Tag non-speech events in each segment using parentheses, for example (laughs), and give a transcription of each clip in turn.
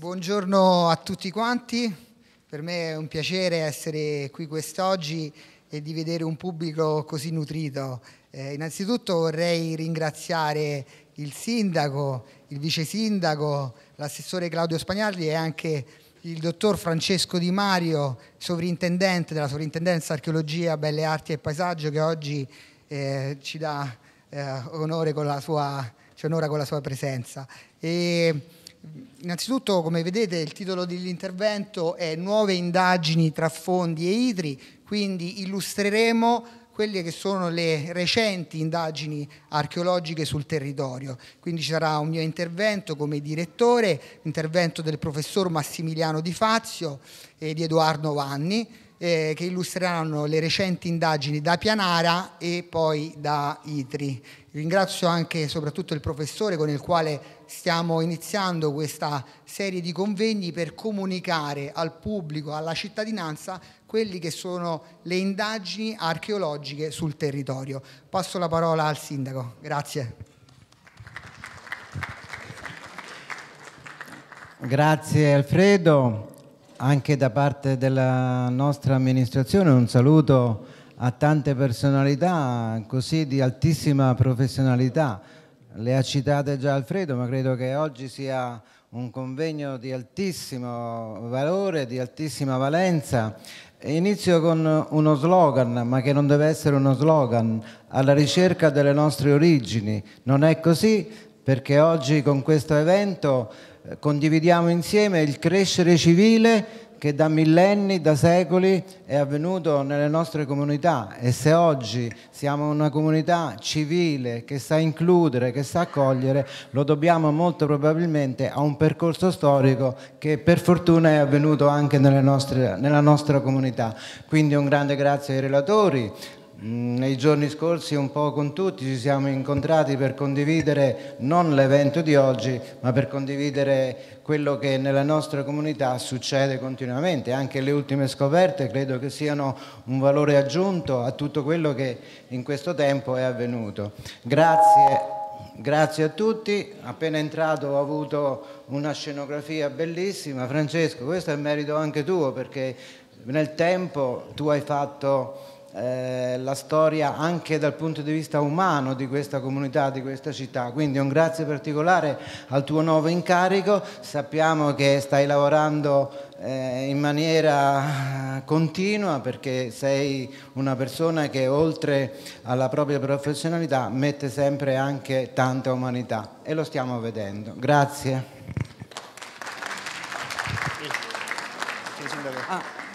Buongiorno a tutti quanti, per me è un piacere essere qui quest'oggi e di vedere un pubblico così nutrito. Eh, innanzitutto vorrei ringraziare il sindaco, il vice sindaco, l'assessore Claudio Spagnardi e anche il dottor Francesco Di Mario, sovrintendente della sovrintendenza archeologia, belle arti e paesaggio che oggi eh, ci dà eh, onore con la sua, ci onora con la sua presenza. E, Innanzitutto, come vedete, il titolo dell'intervento è Nuove indagini tra fondi e idri, quindi illustreremo quelle che sono le recenti indagini archeologiche sul territorio. Quindi ci sarà un mio intervento come direttore, intervento del professor Massimiliano Di Fazio e di Edoardo Vanni, eh, che illustreranno le recenti indagini da Pianara e poi da Itri. Ringrazio anche e soprattutto il professore con il quale stiamo iniziando questa serie di convegni per comunicare al pubblico, alla cittadinanza, quelle che sono le indagini archeologiche sul territorio. Passo la parola al Sindaco, grazie. Grazie Alfredo, anche da parte della nostra amministrazione un saluto a tante personalità così di altissima professionalità le ha citate già Alfredo, ma credo che oggi sia un convegno di altissimo valore, di altissima valenza. Inizio con uno slogan, ma che non deve essere uno slogan, alla ricerca delle nostre origini. Non è così perché oggi con questo evento eh, condividiamo insieme il crescere civile che da millenni, da secoli è avvenuto nelle nostre comunità e se oggi siamo una comunità civile che sa includere, che sa accogliere, lo dobbiamo molto probabilmente a un percorso storico che per fortuna è avvenuto anche nostre, nella nostra comunità. Quindi un grande grazie ai relatori, Mm, nei giorni scorsi un po' con tutti ci siamo incontrati per condividere non l'evento di oggi, ma per condividere quello che nella nostra comunità succede continuamente. Anche le ultime scoperte credo che siano un valore aggiunto a tutto quello che in questo tempo è avvenuto. Grazie, grazie a tutti. Appena entrato ho avuto una scenografia bellissima. Francesco, questo è merito anche tuo perché nel tempo tu hai fatto eh, la storia anche dal punto di vista umano di questa comunità, di questa città. Quindi un grazie particolare al tuo nuovo incarico, sappiamo che stai lavorando eh, in maniera eh, continua perché sei una persona che oltre alla propria professionalità mette sempre anche tanta umanità e lo stiamo vedendo. Grazie. Ah.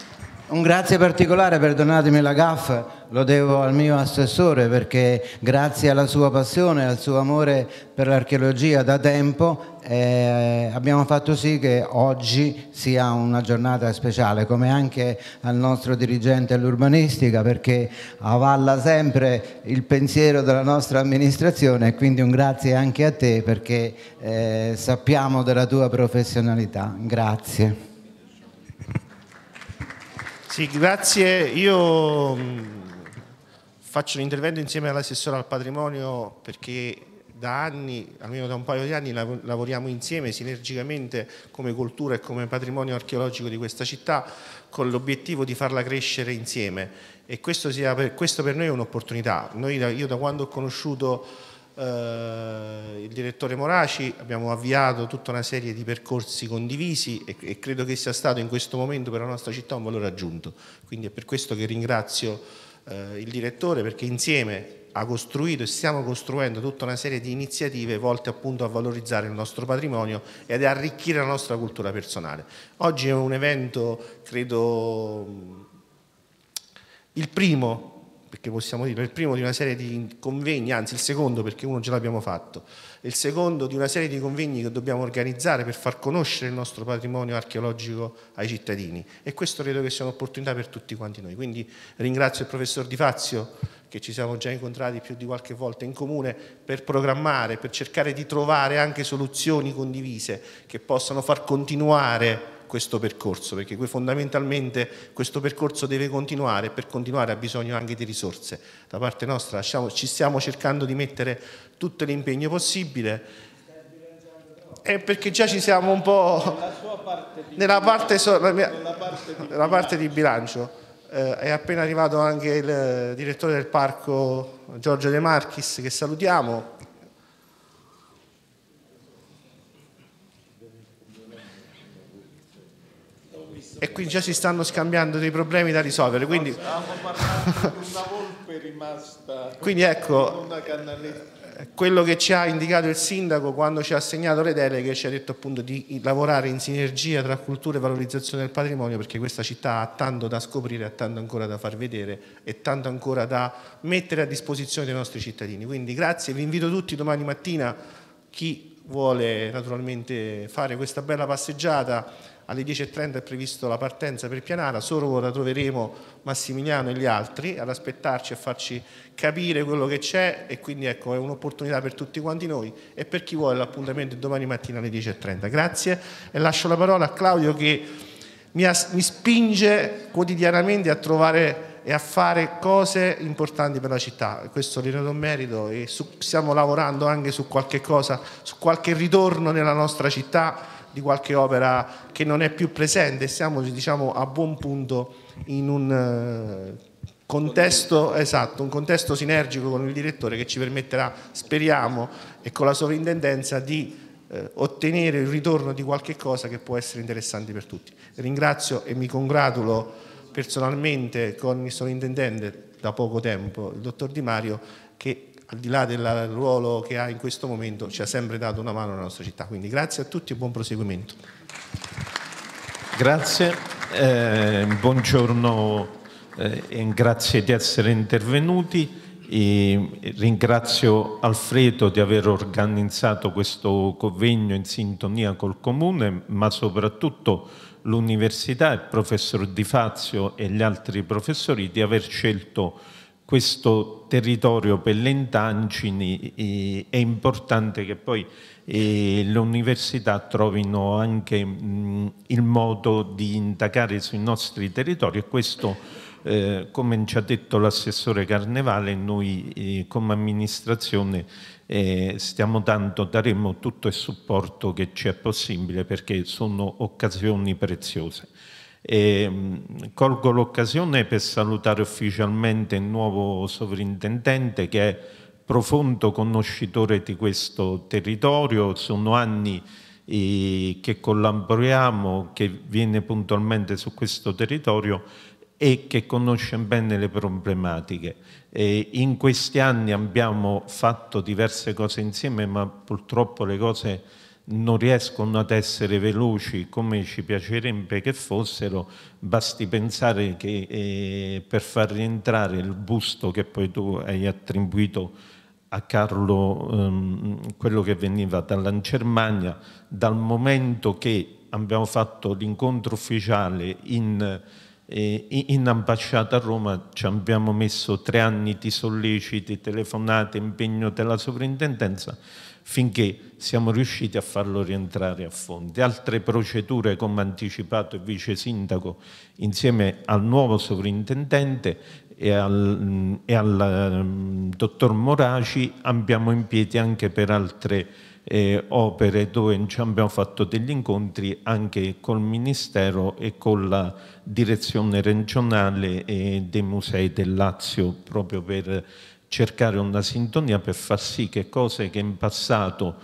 Un grazie particolare, perdonatemi la gaffa, lo devo al mio assessore perché grazie alla sua passione e al suo amore per l'archeologia da tempo eh, abbiamo fatto sì che oggi sia una giornata speciale, come anche al nostro dirigente all'urbanistica perché avalla sempre il pensiero della nostra amministrazione e quindi un grazie anche a te perché eh, sappiamo della tua professionalità. Grazie. Sì, grazie. Io mm, faccio l'intervento insieme all'assessore al patrimonio perché da anni, almeno da un paio di anni, lavoriamo insieme sinergicamente come cultura e come patrimonio archeologico di questa città con l'obiettivo di farla crescere insieme e questo, sia, questo per noi è un'opportunità. io da quando ho conosciuto eh, il direttore Moraci, abbiamo avviato tutta una serie di percorsi condivisi e, e, credo che sia stato in questo momento per la nostra città un valore aggiunto. Quindi è per questo che ringrazio eh, il direttore perché insieme ha costruito e stiamo costruendo tutta una serie di iniziative volte appunto a valorizzare il nostro patrimonio e ad arricchire la nostra cultura personale. Oggi è un evento, credo, il primo che possiamo dire, il primo di una serie di convegni, anzi il secondo perché uno ce l'abbiamo fatto, il secondo di una serie di convegni che dobbiamo organizzare per far conoscere il nostro patrimonio archeologico ai cittadini e questo credo che sia un'opportunità per tutti quanti noi. Quindi ringrazio il professor Di Fazio che ci siamo già incontrati più di qualche volta in comune per programmare, per cercare di trovare anche soluzioni condivise che possano far continuare questo percorso, perché fondamentalmente questo percorso deve continuare e per continuare ha bisogno anche di risorse. Da parte nostra lasciamo, ci stiamo cercando di mettere tutto l'impegno possibile è perché già ci siamo un po' nella, parte so, mia, nella parte, di bilancio. Eh, è appena arrivato anche il direttore del parco Giorgio De Marchis che salutiamo, e quindi già si stanno scambiando dei problemi da risolvere. Quindi, (laughs) quindi ecco, eh, quello che ci ha indicato il sindaco quando ci ha assegnato le deleghe ci ha detto appunto di lavorare in sinergia tra cultura e valorizzazione del patrimonio perché questa città ha tanto da scoprire, ha tanto ancora da far vedere e tanto ancora da mettere a disposizione dei nostri cittadini. Quindi grazie, vi invito tutti domani mattina chi vuole naturalmente fare questa bella passeggiata alle 10.30 è previsto la partenza per Pianara, solo ora troveremo Massimiliano e gli altri ad aspettarci e farci capire quello che c'è e quindi ecco è un'opportunità per tutti quanti noi e per chi vuole l'appuntamento domani mattina alle 10.30. Grazie e lascio la parola a Claudio che mi, mi spinge quotidianamente a trovare e a fare cose importanti per la città. Questo gli do merito e su, stiamo lavorando anche su qualche cosa, su qualche ritorno nella nostra città di qualche opera che non è più presente, siamo diciamo, a buon punto in un eh, contesto, esatto, un contesto sinergico con il direttore che ci permetterà, speriamo, e con la sovrintendenza di eh, ottenere il ritorno di qualche cosa che può essere interessante per tutti. Ringrazio e mi congratulo personalmente con il sovrintendente da poco tempo, il dottor Di Mario, che al di là del ruolo che ha in questo momento, ci ha sempre dato una mano alla nostra città. Quindi grazie a tutti e buon proseguimento. Grazie, eh, buongiorno eh, e grazie di essere intervenuti. E ringrazio Alfredo di aver organizzato questo convegno in sintonia col Comune, ma soprattutto l'Università, il professor Di Fazio e gli altri professori di aver scelto questo territorio per le Pellentanci è importante che poi eh, le università trovino anche il modo di indagare sui nostri territori e questo eh, come ci ha detto l'assessore Carnevale noi eh, come amministrazione eh, stiamo tanto, daremo tutto il supporto che ci è possibile perché sono occasioni preziose. E, colgo l'occasione per salutare ufficialmente il nuovo sovrintendente che è profondo conoscitore di questo territorio, sono anni che collaboriamo, che viene puntualmente su questo territorio e che conosce bene le problematiche. E in questi anni abbiamo fatto diverse cose insieme, ma purtroppo le cose non riescono ad essere veloci come ci piacerebbe che fossero, basti pensare che eh, per far rientrare il busto che poi tu hai attribuito a Carlo, ehm, quello che veniva dalla Germania, dal momento che abbiamo fatto l'incontro ufficiale in, eh, in ambasciata a Roma, ci abbiamo messo tre anni di solleciti, telefonate, impegno della sovrintendenza, finché siamo riusciti a farlo rientrare a fonte. Altre procedure, come anticipato il vice sindaco, insieme al nuovo sovrintendente e al, mm, e al mm, dottor Moraci, abbiamo in piedi anche per altre eh, opere dove abbiamo fatto degli incontri anche col Ministero e con la direzione regionale dei musei del Lazio proprio per cercare una sintonia per far sì che cose che in passato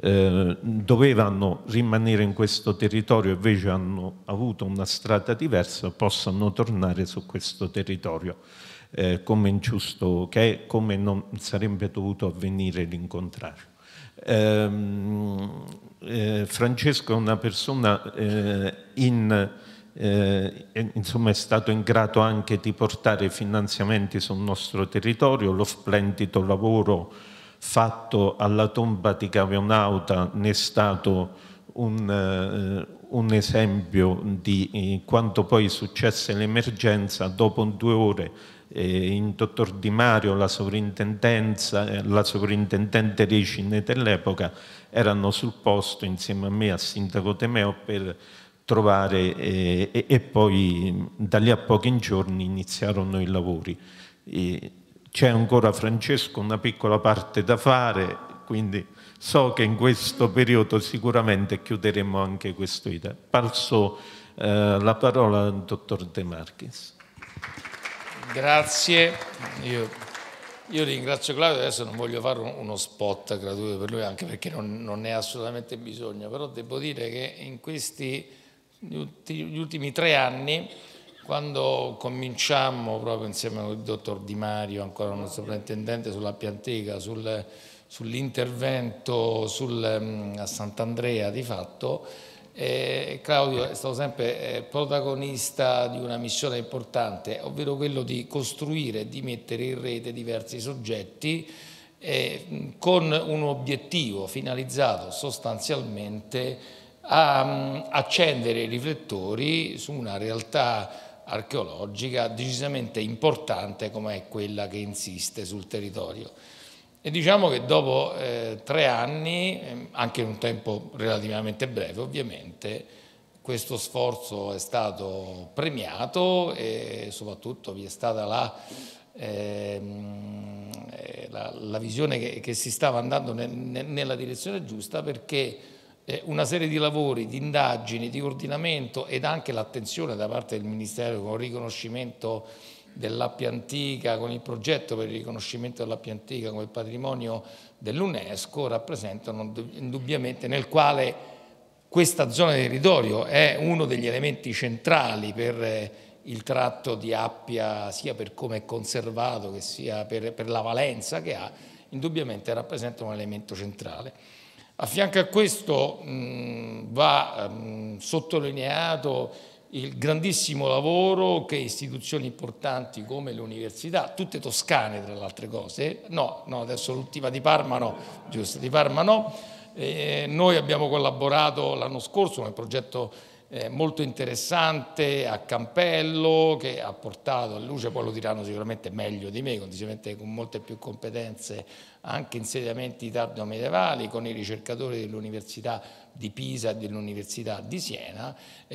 eh, dovevano rimanere in questo territorio e invece hanno avuto una strada diversa possano tornare su questo territorio. Eh, come ingiusto che è, come non sarebbe dovuto avvenire l'incontrario. Eh, eh, Francesco è una persona eh, in eh, insomma è stato in grado anche di portare finanziamenti sul nostro territorio, lo splendido lavoro fatto alla tomba di Gavionauta ne è stato un, eh, un esempio di eh, quanto poi successe l'emergenza dopo due ore eh, in dottor Di Mario la sovrintendenza eh, la sovrintendente Ricine dell'epoca erano sul posto insieme a me al sindaco Temeo per trovare e, e poi da lì a pochi giorni iniziarono i lavori. c'è ancora Francesco una piccola parte da fare, quindi so che in questo periodo sicuramente chiuderemo anche questo idea. Passo eh, la parola al dottor De Marchis. Grazie, io, io, ringrazio Claudio, adesso non voglio fare uno spot gratuito per lui anche perché non, non ne ha assolutamente bisogno, però devo dire che in questi gli ultimi tre anni, quando cominciammo proprio insieme al dottor Di Mario, ancora il nostro sovrintendente sulla Piantega, sul, sull'intervento sul, mm, a Sant'Andrea di fatto, eh, Claudio è stato sempre eh, protagonista di una missione importante, ovvero quello di costruire e di mettere in rete diversi soggetti eh, con un obiettivo finalizzato sostanzialmente a mm, accendere i riflettori su una realtà archeologica decisamente importante come è quella che insiste sul territorio. E diciamo che dopo eh, tre anni, eh, anche in un tempo relativamente breve ovviamente, questo sforzo è stato premiato e soprattutto vi è stata la, ehm, eh, la, la visione che, che, si stava andando ne, ne, nella direzione giusta perché eh, una serie di lavori, di indagini, di coordinamento ed anche l'attenzione da parte del Ministero con il riconoscimento dell'Appia Antica, con il progetto per il riconoscimento dell'Appia Antica come patrimonio dell'UNESCO, rappresentano indubbiamente nel quale questa zona di territorio è uno degli elementi centrali per eh, il tratto di Appia, sia per come è conservato che sia per, per la valenza che ha, indubbiamente rappresenta un elemento centrale. A fianco a questo mh, mm, va mh, mm, sottolineato il grandissimo lavoro che istituzioni importanti come le università, tutte toscane tra le altre cose, no, no adesso l'ultima di Parma no, giusto, di Parma no, eh, noi abbiamo collaborato l'anno scorso nel progetto eh, molto interessante a Campello che ha portato a luce, poi lo diranno sicuramente meglio di me, con, con molte più competenze anche insediamenti tardo medievali, con i ricercatori dell'Università di Pisa e dell'Università di Siena.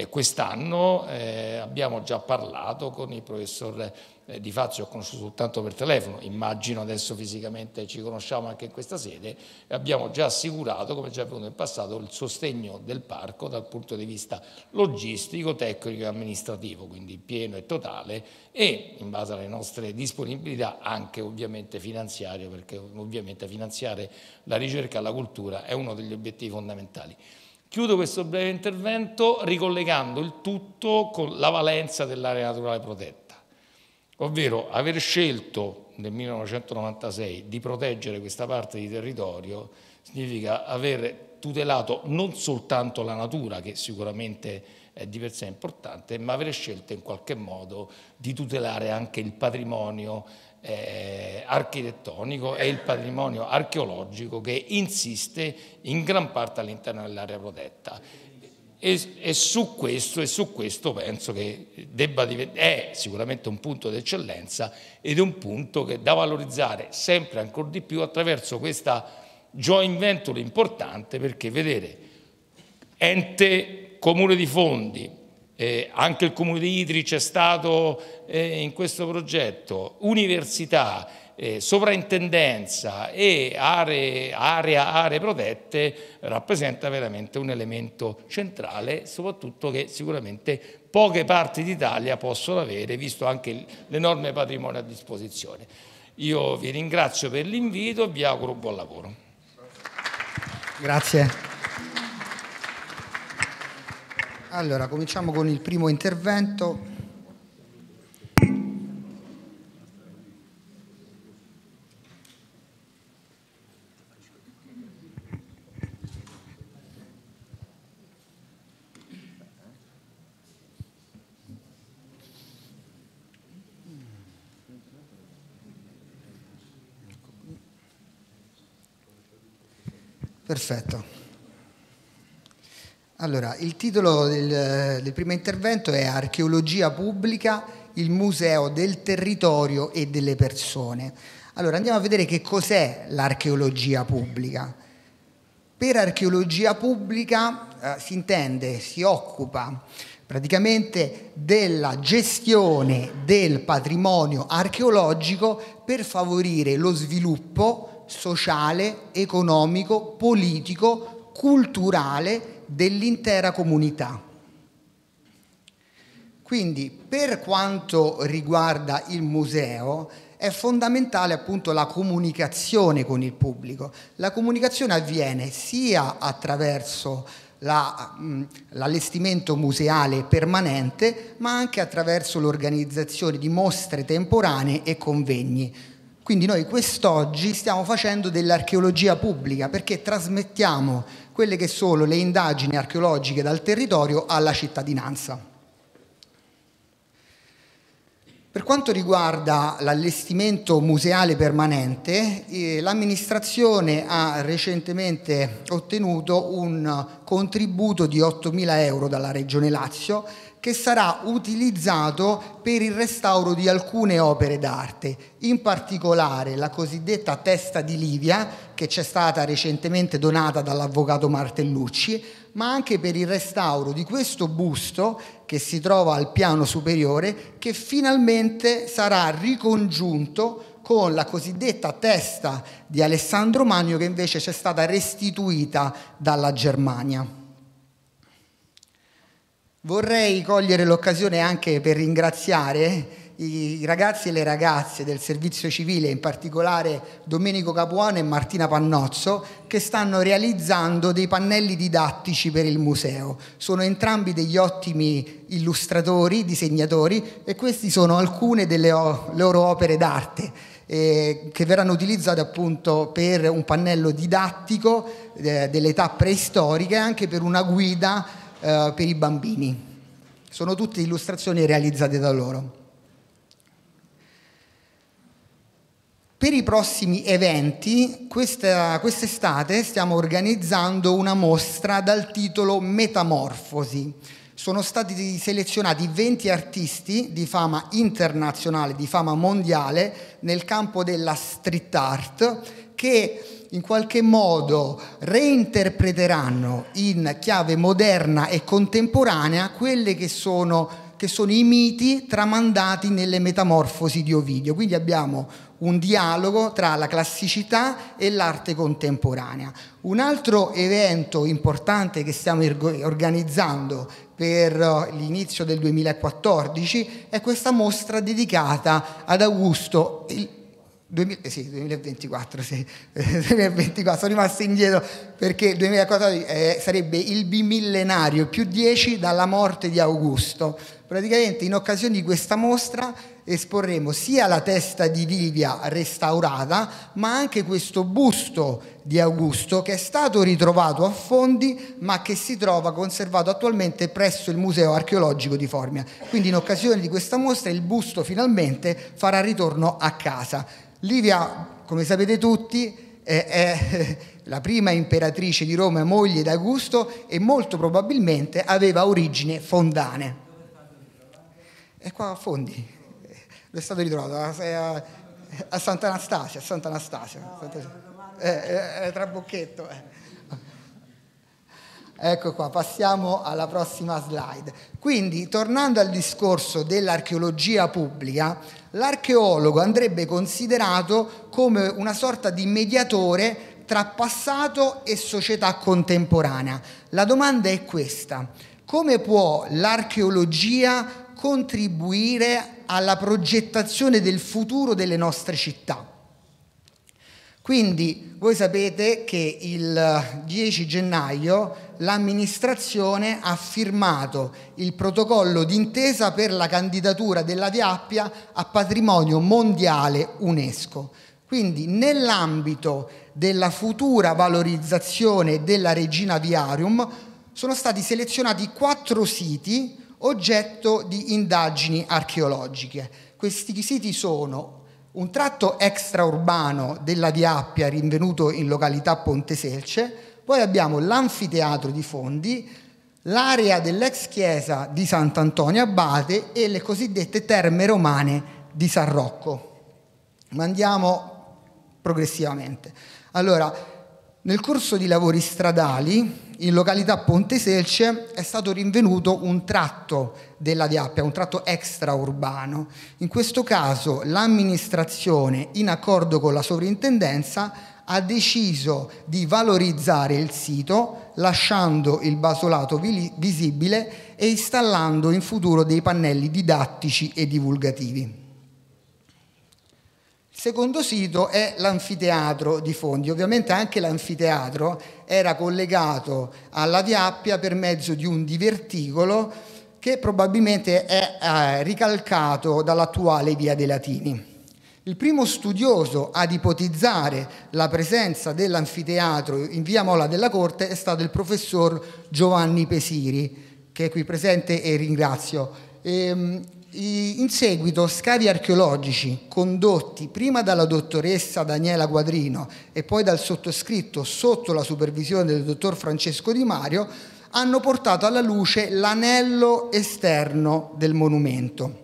Quest'anno eh, abbiamo già parlato con il professor eh, di fatto ci ho conosciuto soltanto per telefono, immagino adesso fisicamente ci conosciamo anche in questa sede, abbiamo già assicurato, come già avvenuto in passato, il sostegno del parco dal punto di vista logistico, tecnico e amministrativo, quindi pieno e totale e in base alle nostre disponibilità anche ovviamente finanziario, perché ovviamente finanziare la ricerca e la cultura è uno degli obiettivi fondamentali. Chiudo questo breve intervento ricollegando il tutto con la valenza dell'area naturale protetta ovvero aver scelto nel 1996 di proteggere questa parte di territorio significa aver tutelato non soltanto la natura, che sicuramente è di per sé importante, ma aver scelto in qualche modo di tutelare anche il patrimonio eh, architettonico e il patrimonio archeologico che insiste in gran parte all'interno dell'area protetta. E, e, su questo, e, su questo, penso che debba è sicuramente un punto d'eccellenza ed è un punto che da valorizzare sempre ancora di più attraverso questa joint venture importante perché vedere ente comune di fondi, eh, anche il comune di Idri c'è stato eh, in questo progetto, università, eh, sovrintendenza e aree, area, aree protette rappresenta veramente un elemento centrale, soprattutto che sicuramente poche parti d'Italia possono avere, visto anche l'enorme patrimonio a disposizione. Io vi ringrazio per l'invito e vi auguro un buon lavoro. Grazie. Allora, cominciamo con il primo intervento. Perfetto. Allora, il titolo del, del primo intervento è Archeologia pubblica, il museo del territorio e delle persone. Allora, andiamo a vedere che cos'è l'archeologia pubblica. Per archeologia pubblica eh, si intende, si occupa praticamente della gestione del patrimonio archeologico per favorire lo sviluppo, sociale, economico, politico, culturale dell'intera comunità. Quindi per quanto riguarda il museo è fondamentale appunto la comunicazione con il pubblico. La comunicazione avviene sia attraverso la, mm, l'allestimento museale permanente ma anche attraverso l'organizzazione di mostre temporanee e convegni. Quindi noi quest'oggi stiamo facendo dell'archeologia pubblica perché trasmettiamo quelle che sono le indagini archeologiche dal territorio alla cittadinanza. Per quanto riguarda l'allestimento museale permanente, eh, l'amministrazione ha recentemente ottenuto un contributo di 8.000 euro dalla Regione Lazio che sarà utilizzato per il restauro di alcune opere d'arte, in particolare la cosiddetta testa di Livia, che ci è stata recentemente donata dall'avvocato Martellucci, ma anche per il restauro di questo busto che si trova al piano superiore, che finalmente sarà ricongiunto con la cosiddetta testa di Alessandro Magno che invece ci è stata restituita dalla Germania. Vorrei cogliere l'occasione anche per ringraziare i ragazzi e le ragazze del servizio civile, in particolare Domenico Capuano e Martina Pannozzo, che stanno realizzando dei pannelli didattici per il museo. Sono entrambi degli ottimi illustratori, disegnatori e queste sono alcune delle loro opere d'arte. Eh, che verranno utilizzate appunto per un pannello didattico eh, dell'età preistorica e anche per una guida eh, per i bambini. Sono tutte illustrazioni realizzate da loro. Per i prossimi eventi, questa, quest'estate stiamo organizzando una mostra dal titolo Metamorfosi. Sono stati selezionati 20 artisti di fama internazionale, di fama mondiale, nel campo della street art, che in qualche modo reinterpreteranno in chiave moderna e contemporanea quelle che sono che sono i miti tramandati nelle metamorfosi di Ovidio. Quindi abbiamo un dialogo tra la classicità e l'arte contemporanea. Un altro evento importante che stiamo organizzando per eh, l'inizio del 2014 è questa mostra dedicata ad Augusto 2000, eh sì, 2024, sì, 2024, (laughs) sono rimasto indietro perché il 2014 eh, sarebbe il bimillenario più 10 dalla morte di Augusto. Praticamente in occasione di questa mostra esporremo sia la testa di Livia restaurata, ma anche questo busto di Augusto che è stato ritrovato a fondi, ma che si trova conservato attualmente presso il Museo archeologico di Formia. Quindi in occasione di questa mostra il busto finalmente farà ritorno a casa. Livia, come sapete tutti, è, è (laughs) la prima imperatrice di Roma, moglie d'Augusto, e molto probabilmente aveva origine fondane. E qua a Fondi, dove è stato ritrovato a, a Sant'Anastasia, a Sant'Anastasia, no, Sant'Anastasia. Eh, eh, eh, tra Bocchetto. Eh. Ecco qua, passiamo alla prossima slide. Quindi, tornando al discorso dell'archeologia pubblica, l'archeologo andrebbe considerato come una sorta di mediatore tra passato e società contemporanea. La domanda è questa, come può l'archeologia contribuire alla progettazione del futuro delle nostre città? Quindi voi sapete che il 10 eh, gennaio l'amministrazione ha firmato il protocollo d'intesa per la candidatura della Viappia a patrimonio mondiale UNESCO. Quindi nell'ambito della futura valorizzazione della Regina Viarium sono stati selezionati quattro siti oggetto di indagini archeologiche. Questi siti sono un tratto extraurbano della di Appia rinvenuto in località Ponte Selce, poi abbiamo l'anfiteatro di Fondi, l'area dell'ex chiesa di Sant'Antonio Abate e le cosiddette terme romane di San Rocco. Ma andiamo progressivamente. Allora, nel corso di lavori stradali in località Ponte Selce è stato rinvenuto un tratto della Via Appia, un tratto extraurbano. In questo caso l'amministrazione, in accordo con la sovrintendenza, ha deciso di valorizzare il sito lasciando il basolato visibile e installando in futuro dei pannelli didattici e divulgativi. Il secondo sito è l'anfiteatro di Fondi. Ovviamente anche l'anfiteatro era collegato alla Viappia per mezzo di un diverticolo che probabilmente è eh, ricalcato dall'attuale Via dei Latini. Il primo studioso ad ipotizzare la presenza dell'anfiteatro in via Mola della Corte è stato il professor Giovanni Pesiri, che è qui presente e ringrazio. Ehm, in seguito scavi archeologici condotti prima dalla dottoressa Daniela Quadrino e poi dal sottoscritto sotto la supervisione del dottor Francesco Di Mario hanno portato alla luce l'anello esterno del monumento.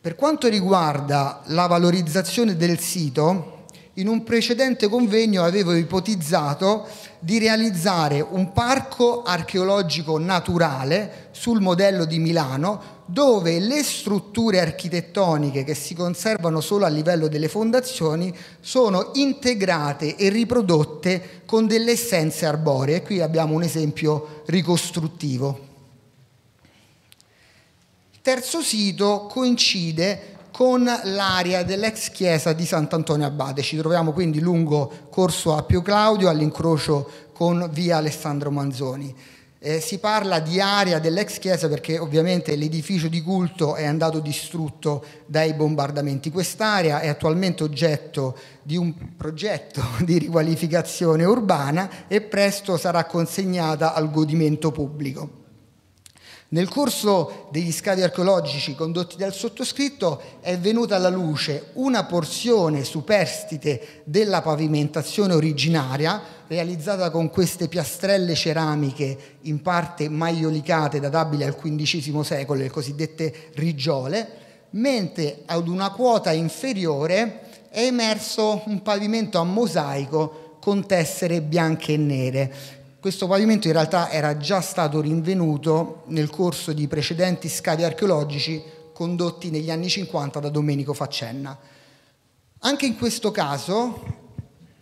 Per quanto riguarda la valorizzazione del sito, in un precedente convegno avevo ipotizzato di realizzare un parco archeologico naturale sul modello di Milano dove le strutture architettoniche che si conservano solo a livello delle fondazioni sono integrate e riprodotte con delle essenze arboree. Qui abbiamo un esempio ricostruttivo. Il terzo sito coincide con l'area dell'ex chiesa di Sant'Antonio Abate. Ci troviamo quindi lungo Corso Appio Claudio all'incrocio con via Alessandro Manzoni. Eh, si parla di area dell'ex chiesa perché ovviamente l'edificio di culto è andato distrutto dai bombardamenti. Quest'area è attualmente oggetto di un progetto (laughs) di riqualificazione urbana e presto sarà consegnata al godimento pubblico. Nel corso degli scavi archeologici condotti dal sottoscritto è venuta alla luce una porzione superstite della pavimentazione originaria, realizzata con queste piastrelle ceramiche in parte maiolicate databili al XV secolo, le cosiddette rigiole, mentre ad una quota inferiore è emerso un pavimento a mosaico con tessere bianche e nere. Questo pavimento in realtà era già stato rinvenuto nel corso di precedenti scavi archeologici condotti negli anni 50 da Domenico Faccenna. Anche in questo caso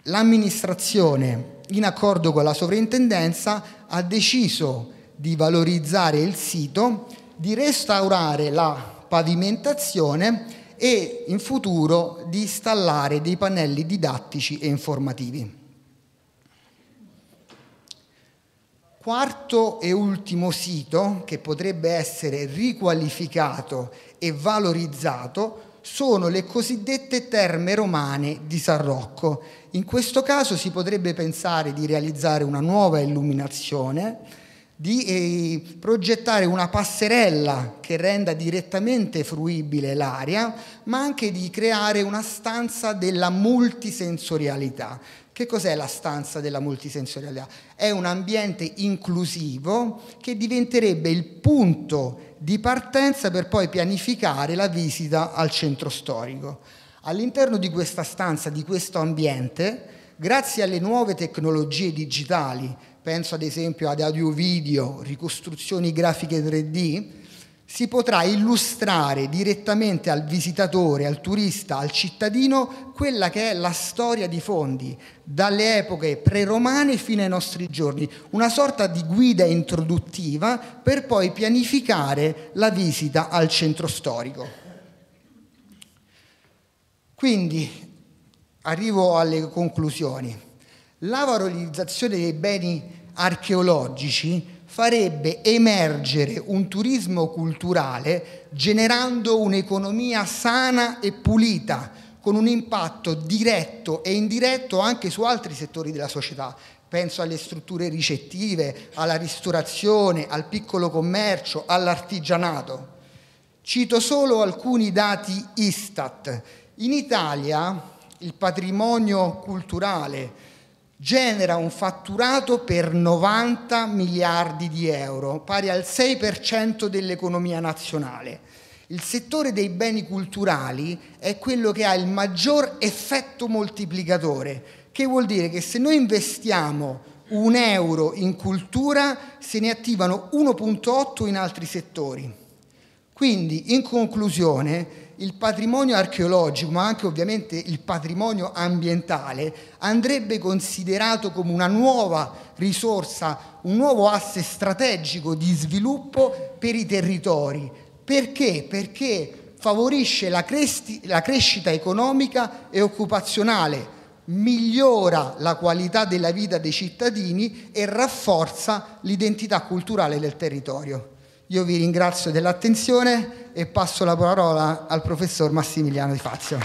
l'amministrazione, in accordo con la sovrintendenza, ha deciso di valorizzare il sito, di restaurare la pavimentazione e in futuro di installare dei pannelli didattici e informativi. Quarto e ultimo sito che potrebbe essere riqualificato e valorizzato sono le cosiddette terme romane di San Rocco. In questo caso si potrebbe pensare di realizzare una nuova illuminazione, di eh, progettare una passerella che renda direttamente fruibile l'aria, ma anche di creare una stanza della multisensorialità, che cos'è la stanza della multisensorialità? È un ambiente inclusivo che diventerebbe il punto di partenza per poi pianificare la visita al centro storico. All'interno di questa stanza, di questo ambiente, grazie alle nuove tecnologie digitali, penso ad esempio ad audio video, ricostruzioni grafiche 3D, si potrà illustrare direttamente al visitatore, al turista, al cittadino quella che è la storia di Fondi, dalle epoche preromane fino ai nostri giorni, una sorta di guida introduttiva per poi pianificare la visita al centro storico. Quindi arrivo alle conclusioni. La valorizzazione dei beni archeologici farebbe emergere un turismo culturale generando un'economia sana e pulita, con un impatto diretto e indiretto anche su altri settori della società. Penso alle strutture ricettive, alla ristorazione, al piccolo commercio, all'artigianato. Cito solo alcuni dati Istat. In Italia il patrimonio culturale, genera un fatturato per 90 miliardi di euro, pari al 6% dell'economia nazionale. Il settore dei beni culturali è quello che ha il maggior effetto moltiplicatore, che vuol dire che se noi investiamo un euro in cultura se ne attivano 1.8 in altri settori. Quindi, in conclusione, il patrimonio archeologico, ma anche ovviamente il patrimonio ambientale, andrebbe considerato come una nuova risorsa, un nuovo asse strategico di sviluppo per i territori. Perché? Perché favorisce la, cresti- la crescita economica e occupazionale, migliora la qualità della vita dei cittadini e rafforza l'identità culturale del territorio. Io vi ringrazio dell'attenzione e passo la parola al professor Massimiliano Di Fazio.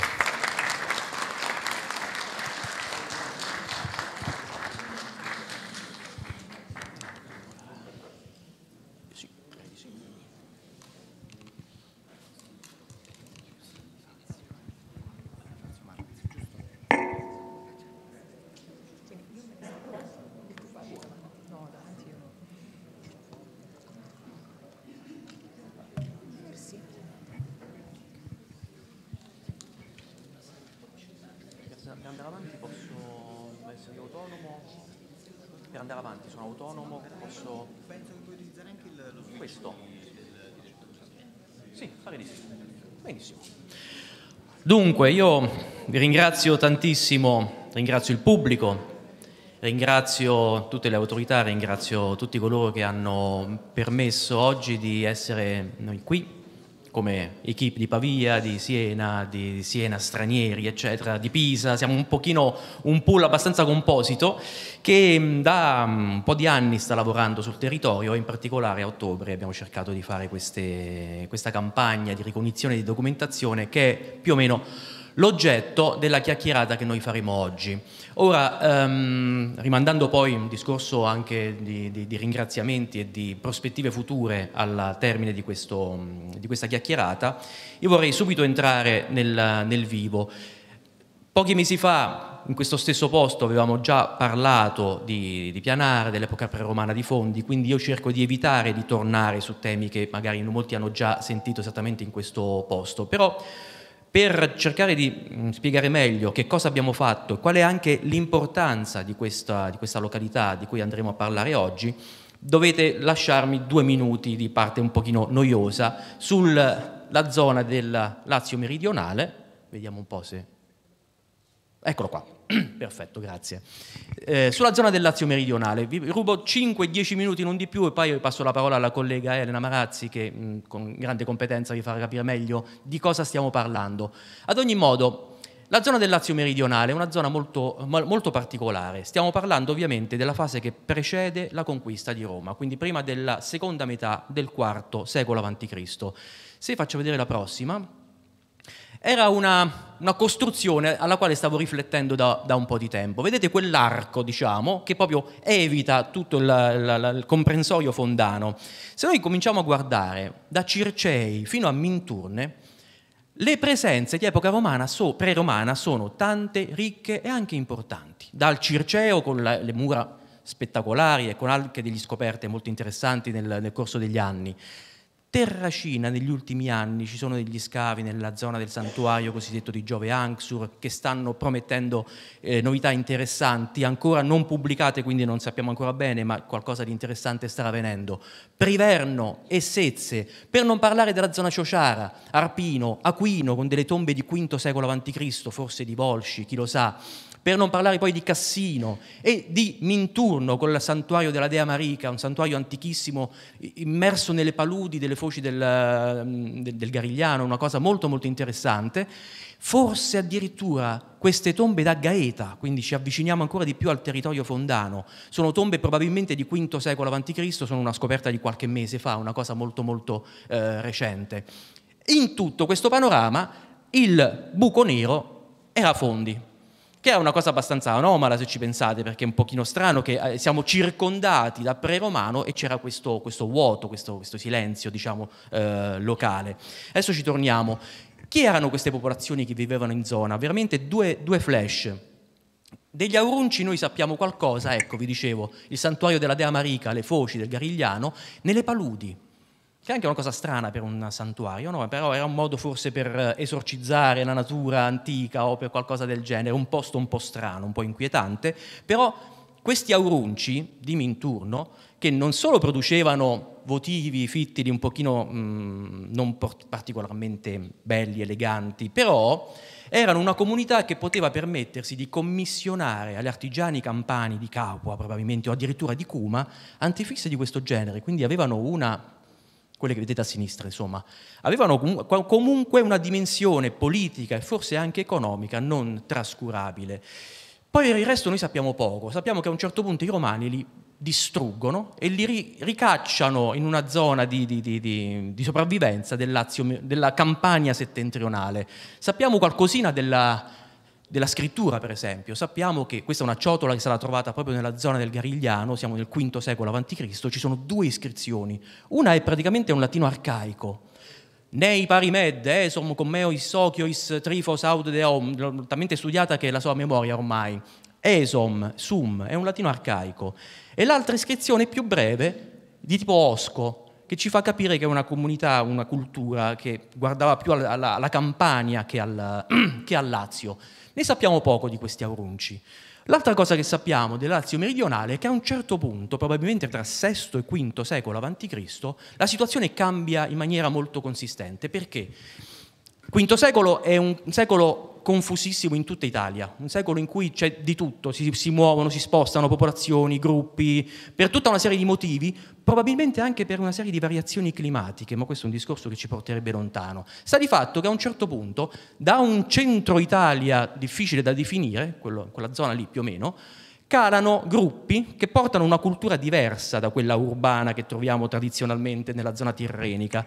per andare avanti posso, essere autonomo, per andare avanti sono autonomo, posso... Penso che puoi utilizzare anche il, lo Questo. Sì, pare di sì. Benissimo. Dunque, io vi ringrazio tantissimo, ringrazio il pubblico, ringrazio tutte le autorità, ringrazio tutti coloro che hanno permesso oggi di essere noi qui come equip di Pavia, di Siena, di Siena stranieri, eccetera, di Pisa, siamo un pochino un pool abbastanza composito che mm, da mm, un po' di anni sta lavorando sul territorio in particolare a ottobre abbiamo cercato di fare queste, questa campagna di ricognizione e di documentazione che è più o meno l'oggetto della chiacchierata che noi faremo oggi. Ora, ehm, rimandando poi un discorso anche di, di, di, ringraziamenti e di prospettive future al termine di, questo, di, questa chiacchierata, io vorrei subito entrare nel, nel vivo. Pochi mesi fa, in questo stesso posto, avevamo già parlato di, di Pianare, dell'epoca preromana di Fondi, quindi io cerco di evitare di tornare su temi che magari molti hanno già sentito esattamente in questo posto. Però per cercare di mm, spiegare meglio che cosa abbiamo fatto e qual è anche l'importanza di questa, di questa località di cui andremo a parlare oggi, dovete lasciarmi due minuti di parte un pochino noiosa sulla zona del Lazio meridionale. Vediamo un po' se... Eccolo qua. (clears throat) Perfetto, grazie. Eh, sulla zona del Lazio meridionale, vi rubo 5-10 minuti, non di più, e poi passo la parola alla collega Elena Marazzi che mh, con grande competenza vi farà capire meglio di cosa stiamo parlando. Ad ogni modo, la zona del Lazio meridionale è una zona molto, molto particolare. Stiamo parlando ovviamente della fase che precede la conquista di Roma, quindi prima della seconda metà del IV secolo a.C. Se faccio vedere la prossima, era una, una costruzione alla quale stavo riflettendo da, da, un po' di tempo. Vedete quell'arco, diciamo, che proprio evita tutto il, il, il comprensorio fondano. Se noi cominciamo a guardare da Circei fino a Minturne, le presenze di epoca romana, so, pre-romana sono tante, ricche e anche importanti. Dal Circeo con la, le mura spettacolari e con anche degli scoperte molto interessanti nel, nel corso degli anni, Terracina negli ultimi anni ci sono degli scavi nella zona del santuario cosiddetto di Giove Anxur che stanno promettendo eh, novità interessanti, ancora non pubblicate quindi non sappiamo ancora bene, ma qualcosa di interessante sta avvenendo. Priverno e Sezze, per non parlare della zona Ciociara, Arpino, Aquino, con delle tombe di V secolo a.C., forse di Volsci, chi lo sa, per non parlare poi di Cassino e di Minturno con il santuario della Dea Marica, un santuario antichissimo immerso nelle paludi delle foci del, mm, del, del Garigliano, una cosa molto molto interessante forse addirittura queste tombe da Gaeta, quindi ci avviciniamo ancora di più al territorio fondano, sono tombe probabilmente di V secolo a.C., sono una scoperta di qualche mese fa, una cosa molto molto eh, recente. In tutto questo panorama il buco nero era a Fondi, che è una cosa abbastanza anomala se ci pensate, perché è un pochino strano che eh, siamo circondati da pre-romano e c'era questo, questo vuoto, questo, questo silenzio diciamo, eh, locale. Adesso ci torniamo. Chi erano queste popolazioni che vivevano in zona? Veramente due, due flash. Degli Aurunci noi sappiamo qualcosa, ecco vi dicevo, il santuario della Dea Marica, le foci del Garigliano, nelle paludi, che è anche una cosa strana per un santuario, no? però era un modo forse per eh, esorcizzare la natura antica o per qualcosa del genere, un posto un po' strano, un po' inquietante, però questi Aurunci, dimmi in turno, che non solo producevano votivi fitti di un pochino mh, mm, non particolarmente belli, eleganti, però erano una comunità che poteva permettersi di commissionare agli artigiani campani di Capua, probabilmente, o addirittura di Cuma, antifisse di questo genere, quindi avevano una quelle che vedete a sinistra, insomma, avevano comunque una dimensione politica e forse anche economica non trascurabile. Poi il resto noi sappiamo poco, sappiamo che a un certo punto i romani li distruggono e li ricacciano in una zona di, di, di, di sopravvivenza del Lazio, della Campania settentrionale. Sappiamo qualcosina della, della scrittura, per esempio. Sappiamo che questa è una ciotola che sarà trovata proprio nella zona del Garigliano, siamo nel V secolo a.C., ci sono due iscrizioni. Una è praticamente un latino arcaico. Nei pari med, esom eh, commeois sociois trifos aud deom, talmente studiata che è la sua memoria ormai. Esom, sum, è un latino arcaico. E l'altra iscrizione più breve, di tipo Osco, che ci fa capire che è una comunità, una cultura che guardava più alla, alla, alla Campania che al, (clears throat) che al, Lazio. Ne sappiamo poco di questi aurunci. L'altra cosa che sappiamo del Lazio meridionale è che a un certo punto, probabilmente tra VI e V secolo a.C., la situazione cambia in maniera molto consistente. Perché? V secolo è un secolo confusissimo in tutta Italia, un secolo in cui c'è di tutto, si, si, muovono, si spostano popolazioni, gruppi, per tutta una serie di motivi, probabilmente anche per una serie di variazioni climatiche, ma questo è un discorso che ci porterebbe lontano. Sta di fatto che a un certo punto, da un centro Italia difficile da definire, quello, quella zona lì più o meno, calano gruppi che portano una cultura diversa da quella urbana che troviamo tradizionalmente nella zona tirrenica.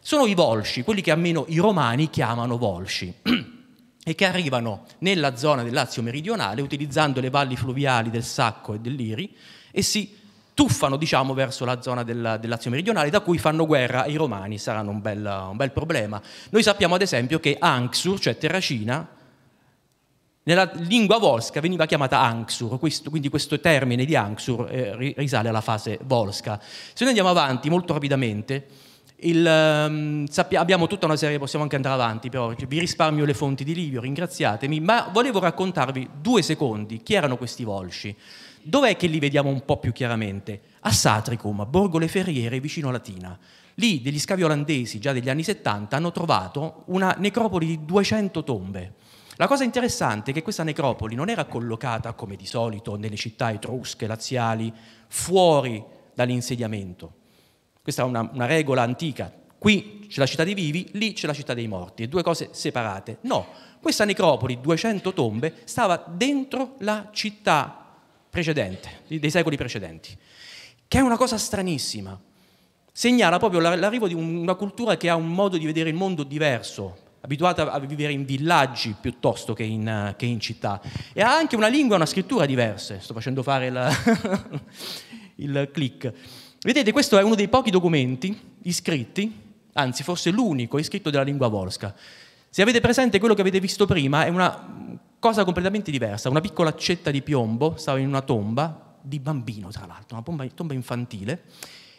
Sono i volsci, quelli che almeno i romani chiamano volsci. (clears throat) e che arrivano nella zona del Lazio meridionale utilizzando le valli fluviali del Sacco e dell'Iri e si tuffano diciamo, verso la zona del, del, Lazio meridionale, da cui fanno guerra ai romani, saranno un bel, un bel problema. Noi sappiamo ad esempio che Anxur, cioè Terracina, nella lingua volsca veniva chiamata Anxur, questo, quindi questo termine di Anxur eh, risale alla fase volsca. Se noi andiamo avanti molto rapidamente, il, um, sappia, abbiamo tutta una serie, possiamo anche andare avanti, però cioè, vi risparmio le fonti di Livio, ringraziatemi, ma volevo raccontarvi due secondi chi erano questi volsci. Dov'è che li vediamo un po' più chiaramente? A Satricum, a Borgo Le Ferriere, vicino Latina. Lì degli scavi olandesi, già degli anni 70, hanno trovato una necropoli di 200 tombe. La cosa interessante è che questa necropoli non era collocata, come di solito, nelle città etrusche, laziali, fuori dall'insediamento questa è una, una regola antica. Qui c'è la città dei vivi, lì c'è la città dei morti, e due cose separate. No, questa necropoli, 200 tombe, stava dentro la città precedente, dei secoli precedenti, che è una cosa stranissima. Segnala proprio l'arrivo di una cultura che ha un modo di vedere il mondo diverso, abituata a vivere in villaggi piuttosto che in, che in, città. E ha anche una lingua e una scrittura diverse. Sto facendo fare la, (laughs) il click. Vedete, questo è uno dei pochi documenti iscritti, anzi forse l'unico iscritto della lingua volsca. Se avete presente quello che avete visto prima, è una cosa completamente diversa, una piccola accetta di piombo, stava in una tomba, di bambino tra l'altro, una tomba, infantile,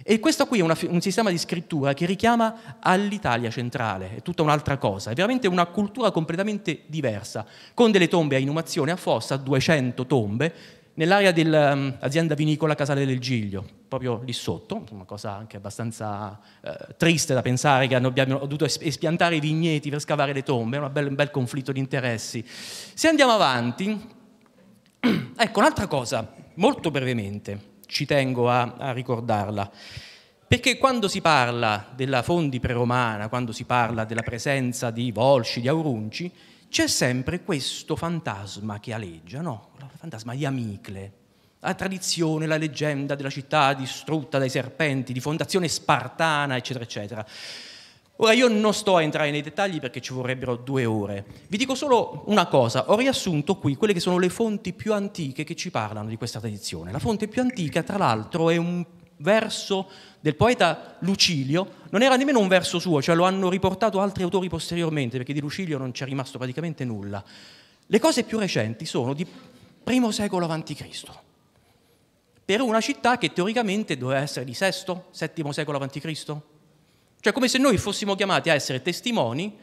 e questo qui è una, un sistema di scrittura che richiama all'Italia centrale, è tutta un'altra cosa, è veramente una cultura completamente diversa, con delle tombe a inumazione a fossa, 200 tombe, nell'area dell'azienda ehm, vinicola Casale del Giglio, proprio lì sotto, una cosa anche abbastanza eh, triste da pensare che hanno, abbiamo dovuto espiantare i vigneti per scavare le tombe, bella, un bel conflitto di interessi. Se andiamo avanti, (clears throat) ecco un'altra cosa, molto brevemente, ci tengo a, a ricordarla. Perché quando si parla della fondi preromana, quando si parla della presenza di volsci, di aurunci, c'è sempre questo fantasma che aleggia, no? Il fantasma di Amicle, la tradizione, la leggenda della città distrutta dai serpenti, di fondazione spartana, eccetera, eccetera. Ora io non sto a entrare nei dettagli perché ci vorrebbero due ore, vi dico solo una cosa, ho riassunto qui quelle che sono le fonti più antiche che ci parlano di questa tradizione. La fonte più antica tra l'altro è un verso del poeta Lucilio non era nemmeno un verso suo, cioè lo hanno riportato altri autori posteriormente, perché di Lucilio non c'è rimasto praticamente nulla. Le cose più recenti sono di primo secolo a.C., per una città che teoricamente doveva essere di VI, VII secolo a.C. Cioè come se noi fossimo chiamati a essere testimoni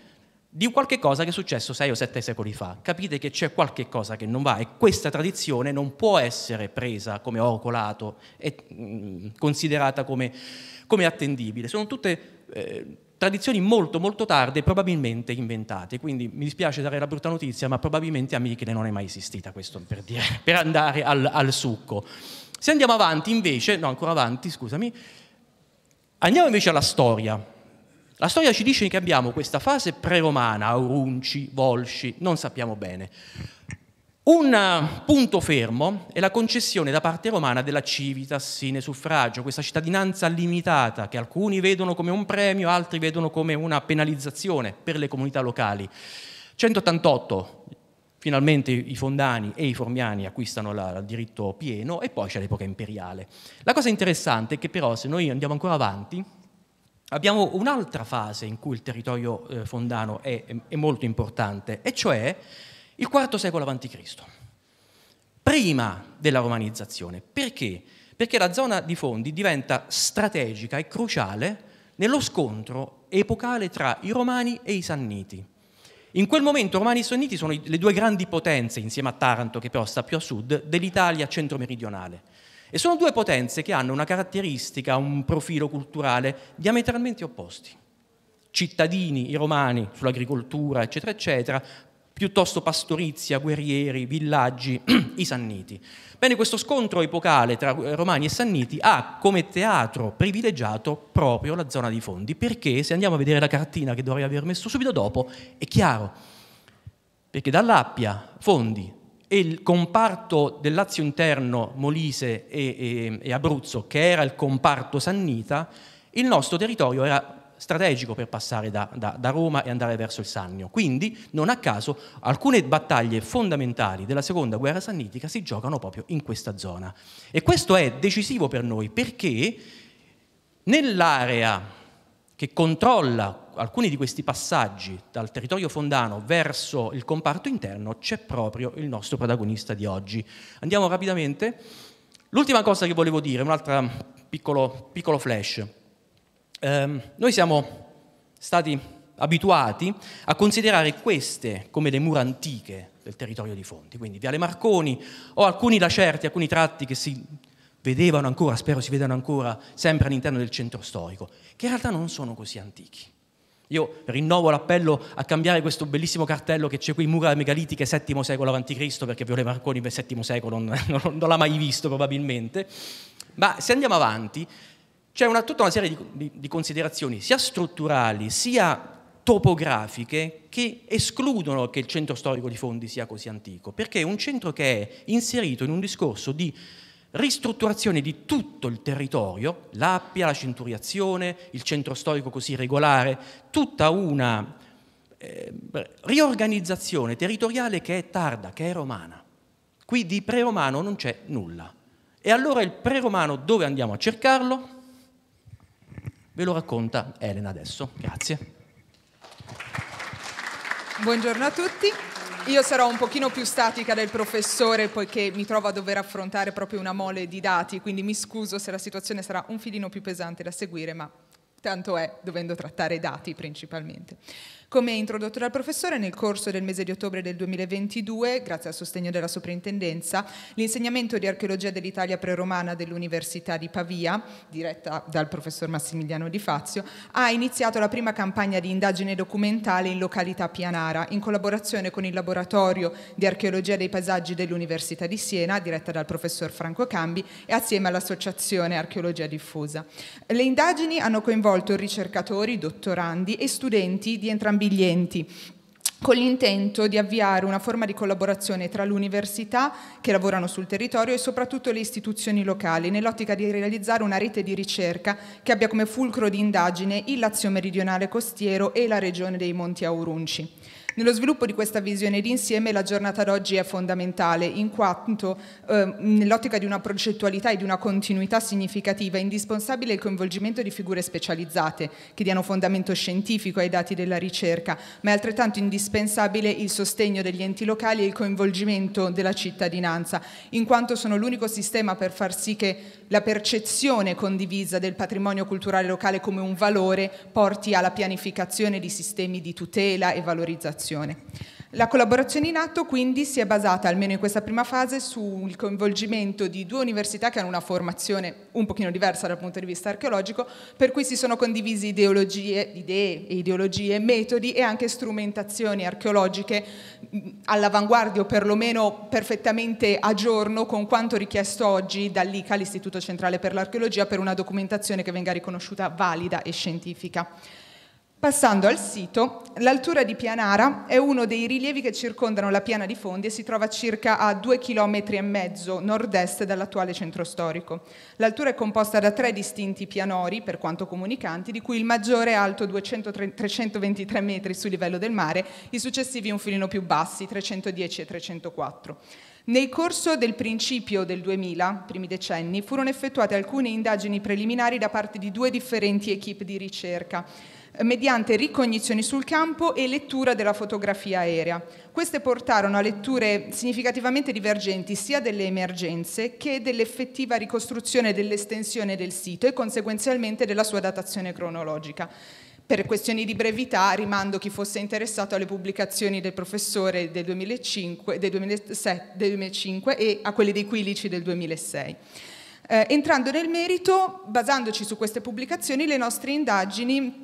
di qualche cosa che è successo sei o sette secoli fa. Capite che c'è qualche cosa che non va e questa tradizione non può essere presa come oro colato e mh, mm, considerata come, come, attendibile. Sono tutte eh, tradizioni molto molto tarde, probabilmente inventate, quindi mi dispiace dare la brutta notizia, ma probabilmente a Michele non è mai esistita, questo per, dire, (laughs) per andare al, al succo. Se andiamo avanti invece, no ancora avanti, scusami, andiamo invece alla storia. La storia ci dice che abbiamo questa fase preromana, Aurunci, Volsci, non sappiamo bene. Un eh, punto fermo è la concessione da parte romana della civitas sine suffragio, questa cittadinanza limitata che alcuni vedono come un premio, altri vedono come una penalizzazione per le comunità locali. 188 finalmente i fondani e i formiani acquistano il diritto pieno e poi c'è l'epoca imperiale. La cosa interessante è che però se noi andiamo ancora avanti, abbiamo un'altra fase in cui il territorio eh, fondano è, è, molto importante, e cioè il IV secolo a.C., prima della romanizzazione. Perché? Perché la zona di Fondi diventa strategica e cruciale nello scontro epocale tra i romani e i sanniti. In quel momento romani e sanniti sono le due grandi potenze, insieme a Taranto, che però sta più a sud, dell'Italia centro-meridionale e sono due potenze che hanno una caratteristica, un profilo culturale diametralmente opposti. Cittadini, i romani, sull'agricoltura, eccetera, eccetera, piuttosto pastorizia, guerrieri, villaggi, (clears throat) i sanniti. Bene, questo scontro epocale tra eh, romani e sanniti ha come teatro privilegiato proprio la zona di fondi, perché se andiamo a vedere la cartina che dovrei aver messo subito dopo, è chiaro, perché dall'Appia, Fondi, e il comparto del Lazio interno, Molise e, e, e Abruzzo, che era il comparto sannita, il nostro territorio era strategico per passare da, da, da, Roma e andare verso il Sannio. Quindi, non a caso, alcune battaglie fondamentali della seconda guerra sannitica si giocano proprio in questa zona. E questo è decisivo per noi perché nell'area che controlla alcuni di questi passaggi dal territorio fondano verso il comparto interno c'è proprio il nostro protagonista di oggi. Andiamo rapidamente. L'ultima cosa che volevo dire, un altro piccolo, piccolo flash. Eh, noi siamo stati abituati a considerare queste come le mura antiche del territorio di Fonti, quindi Viale Marconi o alcuni lacerti, alcuni tratti che si vedevano ancora, spero si vedano ancora, sempre all'interno del centro storico, che in realtà non sono così antichi. Io rinnovo l'appello a cambiare questo bellissimo cartello che c'è qui, mura megalitiche VII secolo a.C., perché Viole Marconi VII secolo non, (laughs) non, non l'ha mai visto probabilmente. Ma se andiamo avanti, c'è una, tutta una serie di, di, di, considerazioni, sia strutturali, sia topografiche, che escludono che il centro storico di Fondi sia così antico, perché è un centro che è inserito in un discorso di ristrutturazione di tutto il territorio, l'Appia, la Centuriazione, il centro storico così regolare, tutta una eh, riorganizzazione territoriale che è tarda, che è romana. Qui di preromano non c'è nulla. E allora il preromano dove andiamo a cercarlo? Ve lo racconta Elena adesso. Grazie. Buongiorno a tutti. Io sarò un pochino più statica del professore poiché mi trovo a dover affrontare proprio una mole di dati, quindi mi scuso se la situazione sarà un filino più pesante da seguire, ma tanto è dovendo trattare dati principalmente. Come introdotto dal professore, nel corso del mese di ottobre del 2022, grazie al sostegno della soprintendenza, l'insegnamento di archeologia dell'Italia preromana dell'Università di Pavia, diretta dal professor Massimiliano Di Fazio, ha iniziato la prima campagna di indagine documentale in località Pianara, in collaborazione con il laboratorio di archeologia dei paesaggi dell'Università di Siena, diretta dal professor Franco Cambi, e assieme all'Associazione Archeologia Diffusa. Le indagini hanno coinvolto ricercatori, dottorandi e studenti di entrambi gli enti con l'intento di avviare una forma di collaborazione tra l'università che lavorano sul territorio e soprattutto le istituzioni locali, nell'ottica di realizzare una rete di ricerca che abbia come fulcro di indagine il Lazio meridionale costiero e la regione dei Monti Aurunci. Nello sviluppo di questa visione d'insieme la giornata d'oggi è fondamentale, in quanto eh, nell'ottica di una progettualità e di una continuità significativa è indispensabile il coinvolgimento di figure specializzate che diano fondamento scientifico ai dati della ricerca, ma è altrettanto indispensabile il sostegno degli enti locali e il coinvolgimento della cittadinanza, in quanto sono l'unico sistema per far sì che la percezione condivisa del patrimonio culturale locale come un valore porti alla pianificazione di sistemi di tutela e valorizzazione collaborazione. La collaborazione in atto quindi si è basata, almeno in questa prima fase, sul coinvolgimento di due università che hanno una formazione un pochino diversa dal punto di vista archeologico, per cui si sono condivisi ideologie, idee, ideologie, metodi e anche strumentazioni archeologiche all'avanguardia o perlomeno perfettamente a giorno con quanto richiesto oggi dall'ICA, l'Istituto Centrale per l'Archeologia, per una documentazione che venga riconosciuta valida e scientifica. Passando al sito, l'altura di Pianara è uno dei rilievi che circondano la piana di Fondi e si trova circa a 2,5 km nord-est dall'attuale centro storico. L'altura è composta da tre distinti pianori, per quanto comunicanti, di cui il maggiore è alto 200, 323 metri sul livello del mare, i successivi un filino più bassi, 310 e 304. Nel corso del principio del 2000, primi decenni, furono effettuate alcune indagini preliminari da parte di due differenti equip di ricerca mediante ricognizioni sul campo e lettura della fotografia aerea. Queste portarono a letture significativamente divergenti sia delle emergenze che dell'effettiva ricostruzione dell'estensione del sito e conseguenzialmente della sua datazione cronologica. Per questioni di brevità rimando chi fosse interessato alle pubblicazioni del professore del 2005, del 2007, del 2005 e a quelle dei Quilici del 2006. Eh, entrando nel merito, basandoci su queste pubblicazioni, le nostre indagini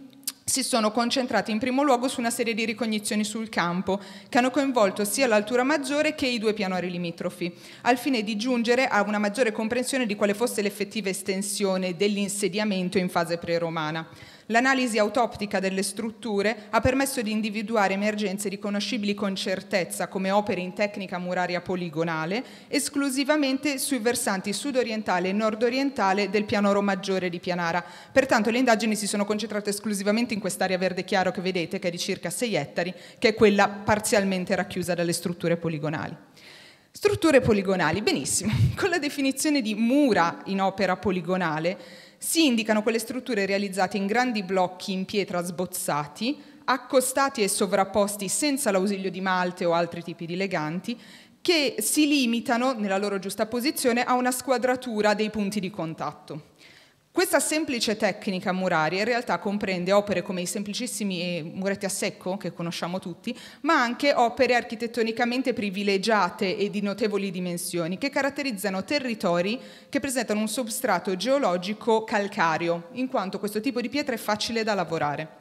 si sono concentrati in primo luogo su una serie di ricognizioni sul campo che hanno coinvolto sia l'altura maggiore che i due pianori limitrofi, al fine di giungere a una maggiore comprensione di quale fosse l'effettiva estensione dell'insediamento in fase preromana. L'analisi autoptica delle strutture ha permesso di individuare emergenze riconoscibili con certezza come opere in tecnica muraria poligonale, esclusivamente sui versanti sudorientale e nordorientale del pianoro maggiore di Pianara. Pertanto le indagini si sono concentrate esclusivamente in quest'area verde chiaro che vedete, che è di circa 6 ettari, che è quella parzialmente racchiusa dalle strutture poligonali. Strutture poligonali, benissimo. (laughs) Con la definizione di mura in opera poligonale, si indicano quelle strutture realizzate in grandi blocchi in pietra sbozzati, accostati e sovrapposti senza l'ausilio di malte o altri tipi di leganti, che si limitano, nella loro giusta posizione, a una squadratura dei punti di contatto. Questa semplice tecnica muraria in realtà comprende opere come i semplicissimi eh, muretti a secco, che conosciamo tutti, ma anche opere architettonicamente privilegiate e di notevoli dimensioni, che caratterizzano territori che presentano un substrato geologico calcareo, in quanto questo tipo di pietra è facile da lavorare.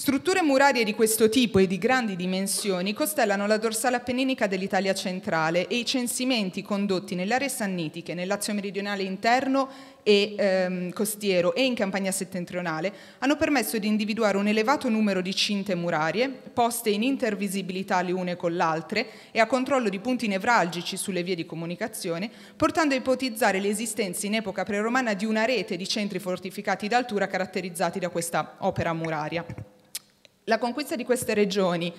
Strutture murarie di questo tipo e di grandi dimensioni costellano la dorsale appenninica dell'Italia centrale e i censimenti condotti nelle aree sannitiche, nel Lazio meridionale interno e ehm, costiero e in campagna settentrionale hanno permesso di individuare un elevato numero di cinte murarie poste in intervisibilità le une con le altre e a controllo di punti nevralgici sulle vie di comunicazione, portando a ipotizzare l'esistenza in epoca preromana di una rete di centri fortificati d'altura caratterizzati da questa opera muraria. La conquista di queste regioni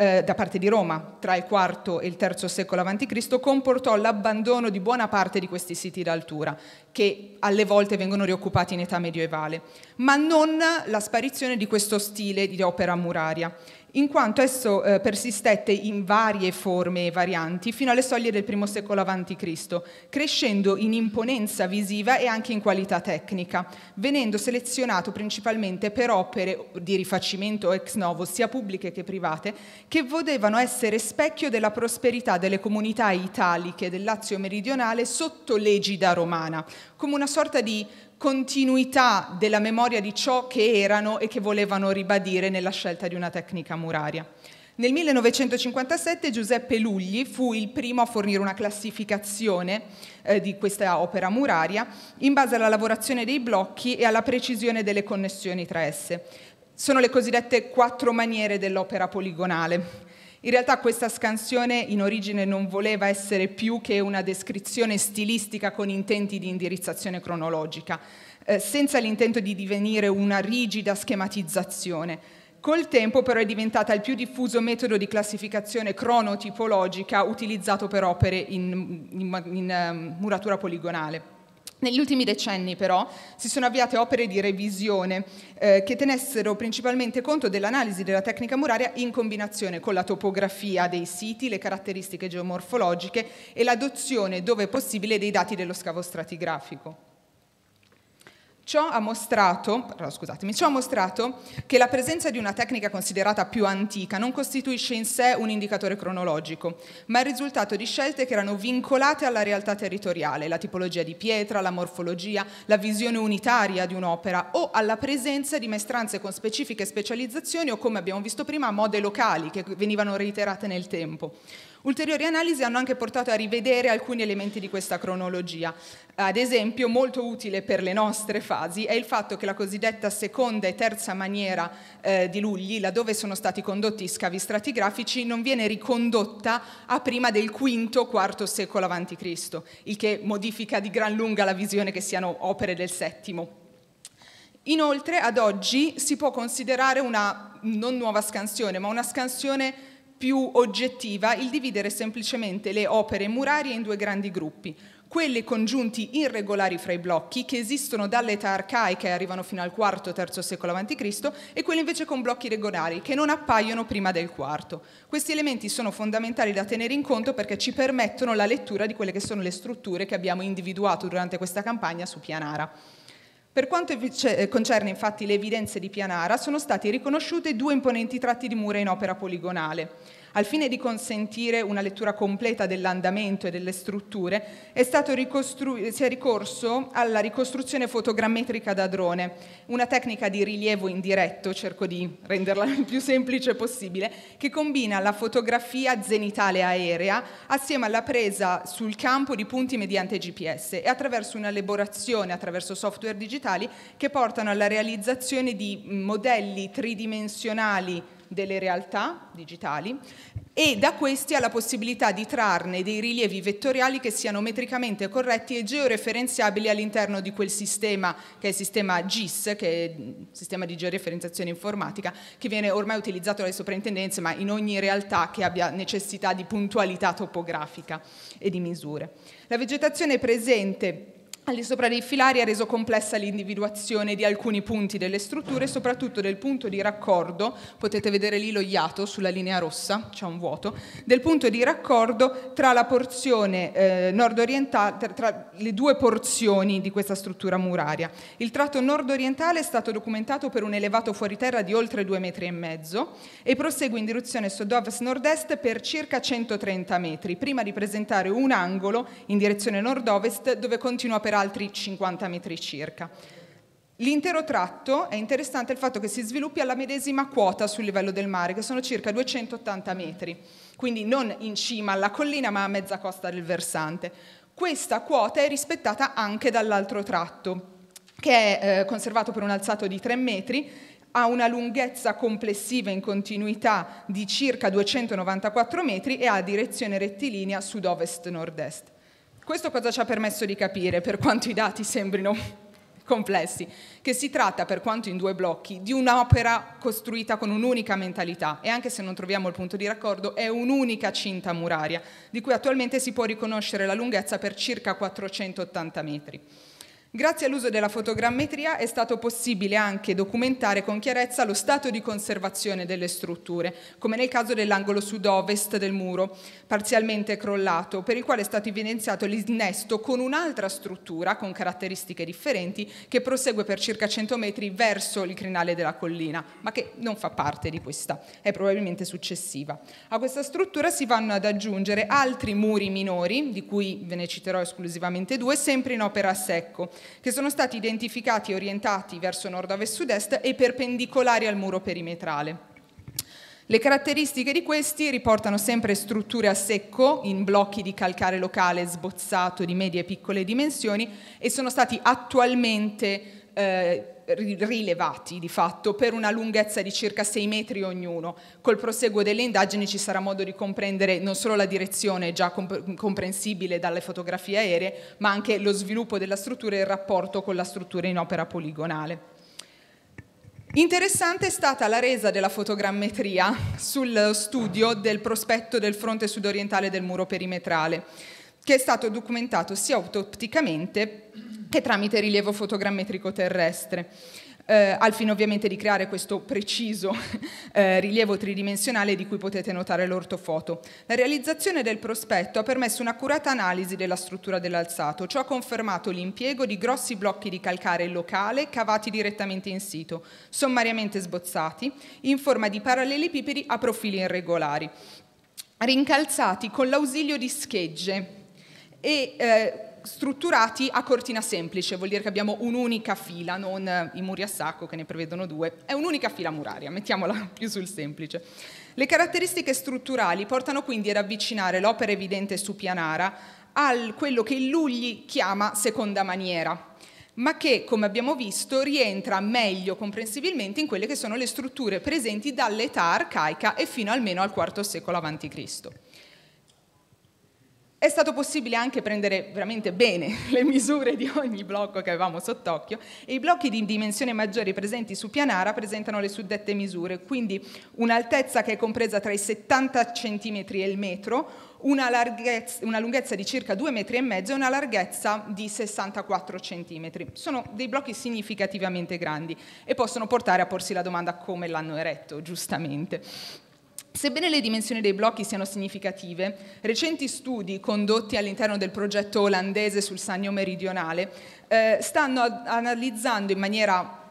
eh, da parte di Roma tra il IV e il III secolo a.C. comportò l'abbandono di buona parte di questi siti d'altura, che alle volte vengono rioccupati in età medievale, ma non la sparizione di questo stile di opera muraria in quanto esso eh, persistette in varie forme e varianti fino alle soglie del I secolo a.C., crescendo in imponenza visiva e anche in qualità tecnica, venendo selezionato principalmente per opere di rifacimento ex novo, sia pubbliche che private, che volevano essere specchio della prosperità delle comunità italiche del Lazio meridionale sotto l'egida romana, come una sorta di continuità della memoria di ciò che erano e che volevano ribadire nella scelta di una tecnica muraria. Nel 1957 Giuseppe Lugli fu il primo a fornire una classificazione eh, di questa opera muraria in base alla lavorazione dei blocchi e alla precisione delle connessioni tra esse. Sono le cosiddette quattro maniere dell'opera poligonale. In realtà questa scansione in origine non voleva essere più che una descrizione stilistica con intenti di indirizzazione cronologica, eh, senza l'intento di divenire una rigida schematizzazione. Col tempo però è diventata il più diffuso metodo di classificazione cronotipologica utilizzato per opere in, in, in, in ehm, muratura poligonale. Negli ultimi decenni però si sono avviate opere di revisione eh, che tenessero principalmente conto dell'analisi della tecnica muraria in combinazione con la topografia dei siti, le caratteristiche geomorfologiche e l'adozione, dove possibile, dei dati dello scavo stratigrafico. Ciò ha, mostrato, ciò ha mostrato, che la presenza di una tecnica considerata più antica non costituisce in sé un indicatore cronologico, ma il risultato di scelte che erano vincolate alla realtà territoriale, la tipologia di pietra, la morfologia, la visione unitaria di un'opera o alla presenza di maestranze con specifiche specializzazioni o, come abbiamo visto prima, mode locali che venivano reiterate nel tempo. Ulteriori analisi hanno anche portato a rivedere alcuni elementi di questa cronologia. Ad esempio, molto utile per le nostre fasi è il fatto che la cosiddetta seconda e terza maniera eh, di Lugli, laddove sono stati condotti scavi stratigrafici, non viene ricondotta a prima del V-IV secolo a.C., il che modifica di gran lunga la visione che siano opere del VII. Inoltre, ad oggi si può considerare una non nuova scansione, ma una scansione più oggettiva il dividere semplicemente le opere murarie in due grandi gruppi, quelle congiunti irregolari fra i blocchi che esistono dall'età arcaica e arrivano fino al IV-III secolo a.C. e quelle invece con blocchi regolari che non appaiono prima del IV. Questi elementi sono fondamentali da tenere in conto perché ci permettono la lettura di quelle che sono le strutture che abbiamo individuato durante questa campagna su Pianara. Per quanto eh, concerne infatti le evidenze di Pianara, sono stati riconosciuti due imponenti tratti di mura in opera poligonale. Al fine di consentire una lettura completa dell'andamento e delle strutture, è si è ricorso alla ricostruzione fotogrammetrica da drone, una tecnica di rilievo indiretto, cerco di renderla il (laughs) più semplice possibile, che combina la fotografia zenitale aerea assieme alla presa sul campo di punti mediante GPS e attraverso un'elaborazione attraverso software digitali che portano alla realizzazione di modelli tridimensionali delle realtà digitali e da questi ha la possibilità di trarne dei rilievi vettoriali che siano metricamente corretti e georeferenziabili all'interno di quel sistema che è il sistema GIS, che è il sistema di georeferenziazione informatica, che viene ormai utilizzato dalle soprintendenze, ma in ogni realtà che abbia necessità di puntualità topografica e di misure. La vegetazione presente al di sopra dei filari ha reso complessa l'individuazione di alcuni punti delle strutture, soprattutto del punto di raccordo, potete vedere lì lo iato sulla linea rossa, c'è un vuoto, del punto di raccordo tra la porzione eh, nord-orientale, tra le due porzioni di questa struttura muraria. Il tratto nord-orientale è stato documentato per un elevato fuoriterra di oltre due metri e mezzo e prosegue in direzione sud-ovest-nord-est per circa 130 metri, prima di presentare un angolo in direzione nord-ovest dove continua per altri 50 metri circa. L'intero tratto è interessante il fatto che si sviluppi alla medesima quota sul livello del mare, che sono circa 280 metri, quindi non in cima alla collina ma a mezza costa del versante. Questa quota è rispettata anche dall'altro tratto, che è eh, conservato per un alzato di 3 metri, ha una lunghezza complessiva in continuità di circa 294 metri e ha direzione rettilinea sud-ovest-nord-est. Questo cosa ci ha permesso di capire, per quanto i dati sembrino complessi, che si tratta, per quanto in due blocchi, di un'opera costruita con un'unica mentalità e anche se non troviamo il punto di raccordo è un'unica cinta muraria, di cui attualmente si può riconoscere la lunghezza per circa 480 metri. Grazie all'uso della fotogrammetria è stato possibile anche documentare con chiarezza lo stato di conservazione delle strutture, come nel caso dell'angolo sud-ovest del muro, parzialmente crollato, per il quale è stato evidenziato l'innesto con un'altra struttura con caratteristiche differenti che prosegue per circa 100 metri verso il crinale della collina, ma che non fa parte di questa, è probabilmente successiva. A questa struttura si vanno ad aggiungere altri muri minori, di cui ve ne citerò esclusivamente due, sempre in opera a secco che sono stati identificati e orientati verso nord-ovest e sud-est e perpendicolari al muro perimetrale. Le caratteristiche di questi riportano sempre strutture a secco in blocchi di calcare locale sbozzato di medie e piccole dimensioni e sono stati attualmente eh, rilevati di fatto per una lunghezza di circa 6 metri ognuno. Col proseguo delle indagini ci sarà modo di comprendere non solo la direzione già comprensibile dalle fotografie aeree, ma anche lo sviluppo della struttura e il rapporto con la struttura in opera poligonale. Interessante è stata la resa della fotogrammetria sul studio del prospetto del fronte sudorientale del muro perimetrale, che è stato documentato sia autopticamente che tramite rilievo fotogrammetrico terrestre. Eh, al fine ovviamente di creare questo preciso (laughs) eh, rilievo tridimensionale di cui potete notare l'ortofoto. La realizzazione del prospetto ha permesso un'accurata analisi della struttura dell'alzato, ciò ha confermato l'impiego di grossi blocchi di calcare locale cavati direttamente in sito, sommariamente sbozzati, in forma di parallelepipedi a profili irregolari, rincalzati con l'ausilio di schegge e eh, strutturati a cortina semplice, vuol dire che abbiamo un'unica fila, non eh, i muri a sacco che ne prevedono due, è un'unica fila muraria, mettiamola (laughs) più sul semplice. Le caratteristiche strutturali portano quindi ad avvicinare l'opera evidente su Pianara a quello che Lugli chiama seconda maniera, ma che, come abbiamo visto, rientra meglio comprensibilmente in quelle che sono le strutture presenti dall'età arcaica e fino almeno al IV secolo a.C. È stato possibile anche prendere veramente bene (laughs) le misure di ogni blocco che avevamo sott'occhio e i blocchi di dimensione maggiore presenti su Pianara presentano le suddette misure, quindi un'altezza che è compresa tra i 70 cm e il metro, una, una lunghezza di circa 2,5 metri e una larghezza di 64 cm. Sono dei blocchi significativamente grandi e possono portare a porsi la domanda come l'hanno eretto, giustamente. Sebbene le dimensioni dei blocchi siano significative, recenti studi condotti all'interno del progetto olandese sul Sannio meridionale eh, stanno ad- analizzando in maniera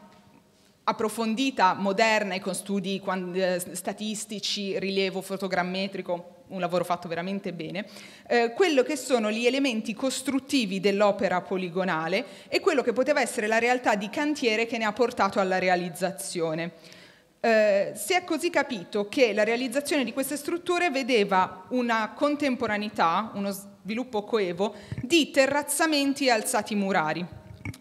approfondita, moderna e con studi eh, statistici, rilievo fotogrammetrico, un lavoro fatto veramente bene, eh, quello che sono gli elementi costruttivi dell'opera poligonale e quello che poteva essere la realtà di cantiere che ne ha portato alla realizzazione. Eh, si è così capito che la realizzazione di queste strutture vedeva una contemporaneità, uno sviluppo coevo, di terrazzamenti e alzati murari.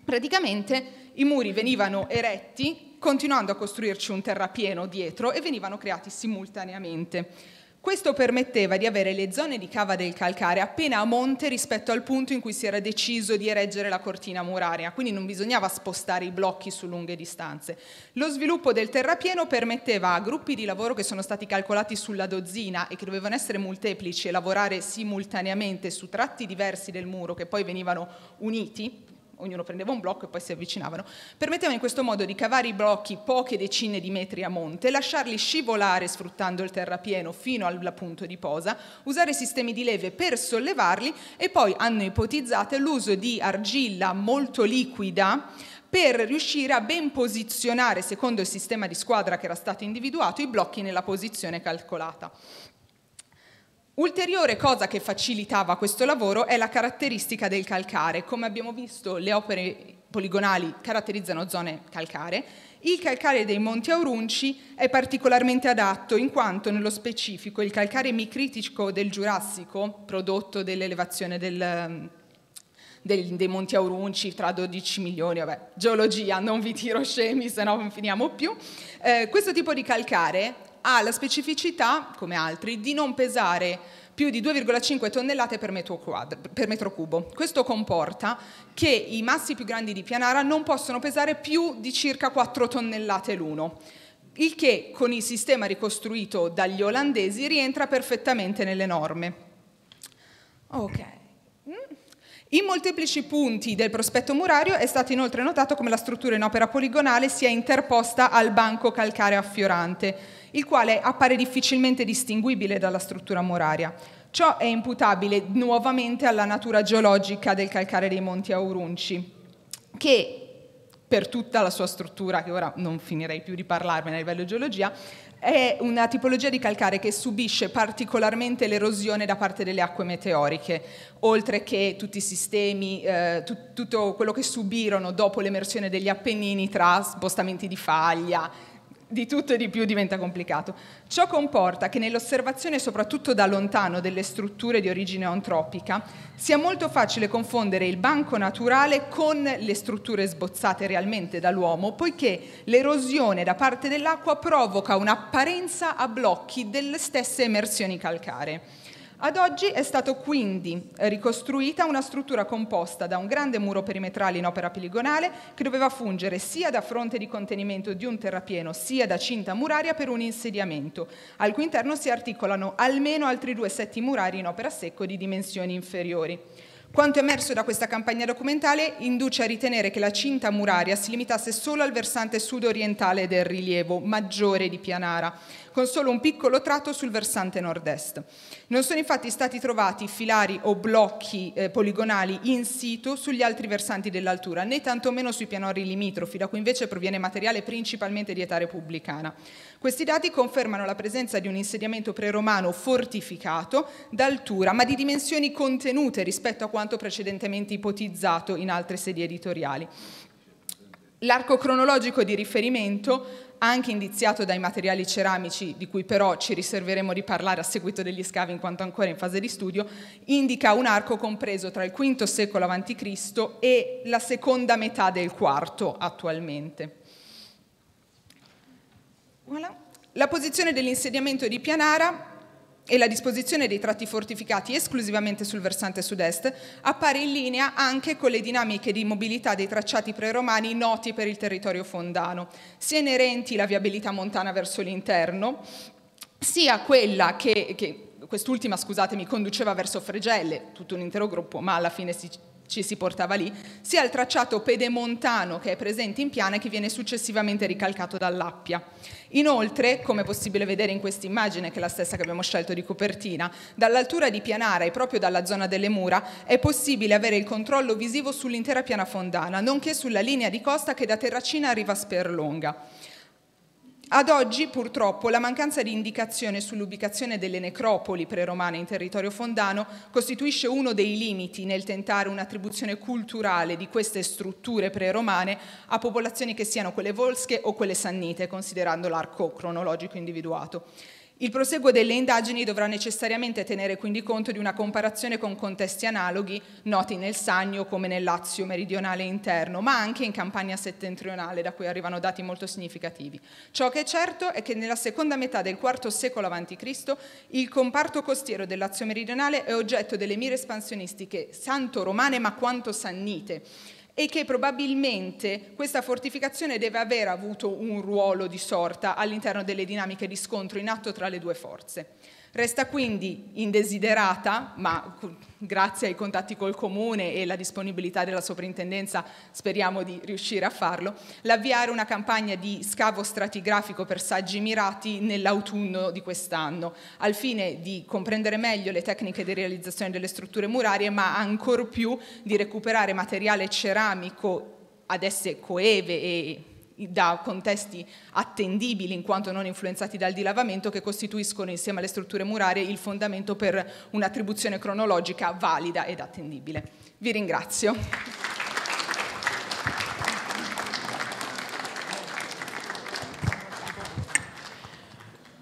Praticamente i muri venivano eretti continuando a costruirci un terrapieno dietro e venivano creati simultaneamente. Questo permetteva di avere le zone di cava del calcare appena a monte rispetto al punto in cui si era deciso di ereggere la cortina muraria, quindi non bisognava spostare i blocchi su lunghe distanze. Lo sviluppo del terrapieno permetteva a gruppi di lavoro che sono stati calcolati sulla dozzina e che dovevano essere molteplici e lavorare simultaneamente su tratti diversi del muro che poi venivano uniti, ognuno prendeva un blocco e poi si avvicinavano, permetteva in questo modo di cavare i blocchi poche decine di metri a monte, lasciarli scivolare sfruttando il terrapieno fino al punto di posa, usare sistemi di leve per sollevarli e poi hanno ipotizzato l'uso di argilla molto liquida per riuscire a ben posizionare, secondo il sistema di squadra che era stato individuato, i blocchi nella posizione calcolata. Ulteriore cosa che facilitava questo lavoro è la caratteristica del calcare. Come abbiamo visto, le opere poligonali caratterizzano zone calcare. Il calcare dei Monti Aurunci è particolarmente adatto in quanto nello specifico il calcare micritico del Giurassico, prodotto dell'elevazione del, del, dei Monti Aurunci tra 12 milioni, vabbè, geologia, non vi tiro scemi, se no non finiamo più. Eh, questo tipo di calcare ha la specificità, come altri, di non pesare più di 2,5 tonnellate per metro, quadro, per metro, cubo. Questo comporta che i massi più grandi di Pianara non possono pesare più di circa 4 tonnellate l'uno, il che con il sistema ricostruito dagli olandesi rientra perfettamente nelle norme. Ok. In molteplici punti del prospetto murario è stato inoltre notato come la struttura in opera poligonale sia interposta al banco calcareo affiorante, il quale appare difficilmente distinguibile dalla struttura muraria. Ciò è imputabile nuovamente alla natura geologica del calcare dei Monti Aurunci, che per tutta la sua struttura, che ora non finirei più di parlarvene a livello di geologia, è una tipologia di calcare che subisce particolarmente l'erosione da parte delle acque meteoriche, oltre che tutti i sistemi, eh, tut tutto quello che subirono dopo l'emersione degli Appennini tra spostamenti di faglia, di tutto e di più diventa complicato. Ciò comporta che nell'osservazione, soprattutto da lontano, delle strutture di origine antropica, sia molto facile confondere il banco naturale con le strutture sbozzate realmente dall'uomo, poiché l'erosione da parte dell'acqua provoca un'apparenza a blocchi delle stesse emersioni calcaree. Ad oggi è stata quindi eh, ricostruita una struttura composta da un grande muro perimetrale in opera poligonale che doveva fungere sia da fronte di contenimento di un terrapieno sia da cinta muraria per un insediamento, al cui interno si articolano almeno altri due setti murari in opera secco di dimensioni inferiori. Quanto emerso da questa campagna documentale induce a ritenere che la cinta muraria si limitasse solo al versante sud-orientale del rilievo maggiore di Pianara, con solo un piccolo tratto sul versante nord-est. Non sono infatti stati trovati filari o blocchi eh, poligonali in situ sugli altri versanti dell'altura, né tantomeno sui pianori limitrofi, da cui invece proviene materiale principalmente di età repubblicana. Questi dati confermano la presenza di un insediamento preromano fortificato d'altura, ma di dimensioni contenute rispetto a quanto precedentemente ipotizzato in altre sedi editoriali. L'arco cronologico di riferimento anche indiziato dai materiali ceramici, di cui però ci riserveremo di parlare a seguito degli scavi in quanto ancora in fase di studio, indica un arco compreso tra il V secolo a.C. e la seconda metà del IV attualmente. Voilà. La posizione dell'insediamento di Pianara e la disposizione dei tratti fortificati esclusivamente sul versante sud-est appare in linea anche con le dinamiche di mobilità dei tracciati preromani noti per il territorio fondano, sia inerenti la viabilità montana verso l'interno, sia quella che, che quest'ultima, scusatemi, conduceva verso Fregelle, tutto un intero gruppo, ma alla fine si ci si portava lì, sia il tracciato pedemontano che è presente in piana e che viene successivamente ricalcato dall'Appia. Inoltre, come è possibile vedere in questa immagine, che è la stessa che abbiamo scelto di copertina, dall'altura di Pianara e proprio dalla zona delle mura è possibile avere il controllo visivo sull'intera piana fondana, nonché sulla linea di costa che da Terracina arriva a Sperlonga. Ad oggi, purtroppo, la mancanza di indicazione sull'ubicazione delle necropoli preromane in territorio fondano costituisce uno dei limiti nel tentare un'attribuzione culturale di queste strutture preromane a popolazioni che siano quelle volsche o quelle sannite, considerando l'arco cronologico individuato. Il proseguo delle indagini dovrà necessariamente tenere quindi conto di una comparazione con contesti analoghi noti nel Sannio come nel Lazio meridionale interno, ma anche in Campania settentrionale, da cui arrivano dati molto significativi. Ciò che è certo è che nella seconda metà del IV secolo a.C. il comparto costiero del Lazio meridionale è oggetto delle mire espansionistiche santo-romane ma quanto sannite e che probabilmente questa fortificazione deve aver avuto un ruolo di sorta all'interno delle dinamiche di scontro in atto tra le due forze. Resta quindi indesiderata, ma grazie ai contatti col Comune e alla disponibilità della Soprintendenza speriamo di riuscire a farlo, l'avviare una campagna di scavo stratigrafico per saggi mirati nell'autunno di quest'anno, al fine di comprendere meglio le tecniche di realizzazione delle strutture murarie, ma ancor più di recuperare materiale ceramico ad esse coeve e da contesti attendibili in quanto non influenzati dal dilavamento che costituiscono insieme alle strutture murarie il fondamento per un'attribuzione cronologica valida ed attendibile. Vi ringrazio.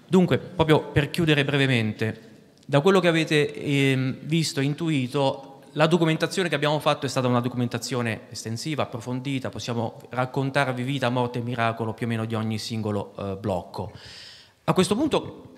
Dunque, proprio per chiudere brevemente, da quello che avete eh, visto e intuito la documentazione che abbiamo fatto è stata una documentazione estensiva, approfondita, possiamo raccontarvi vita, morte e miracolo più o meno di ogni singolo eh, blocco. A questo punto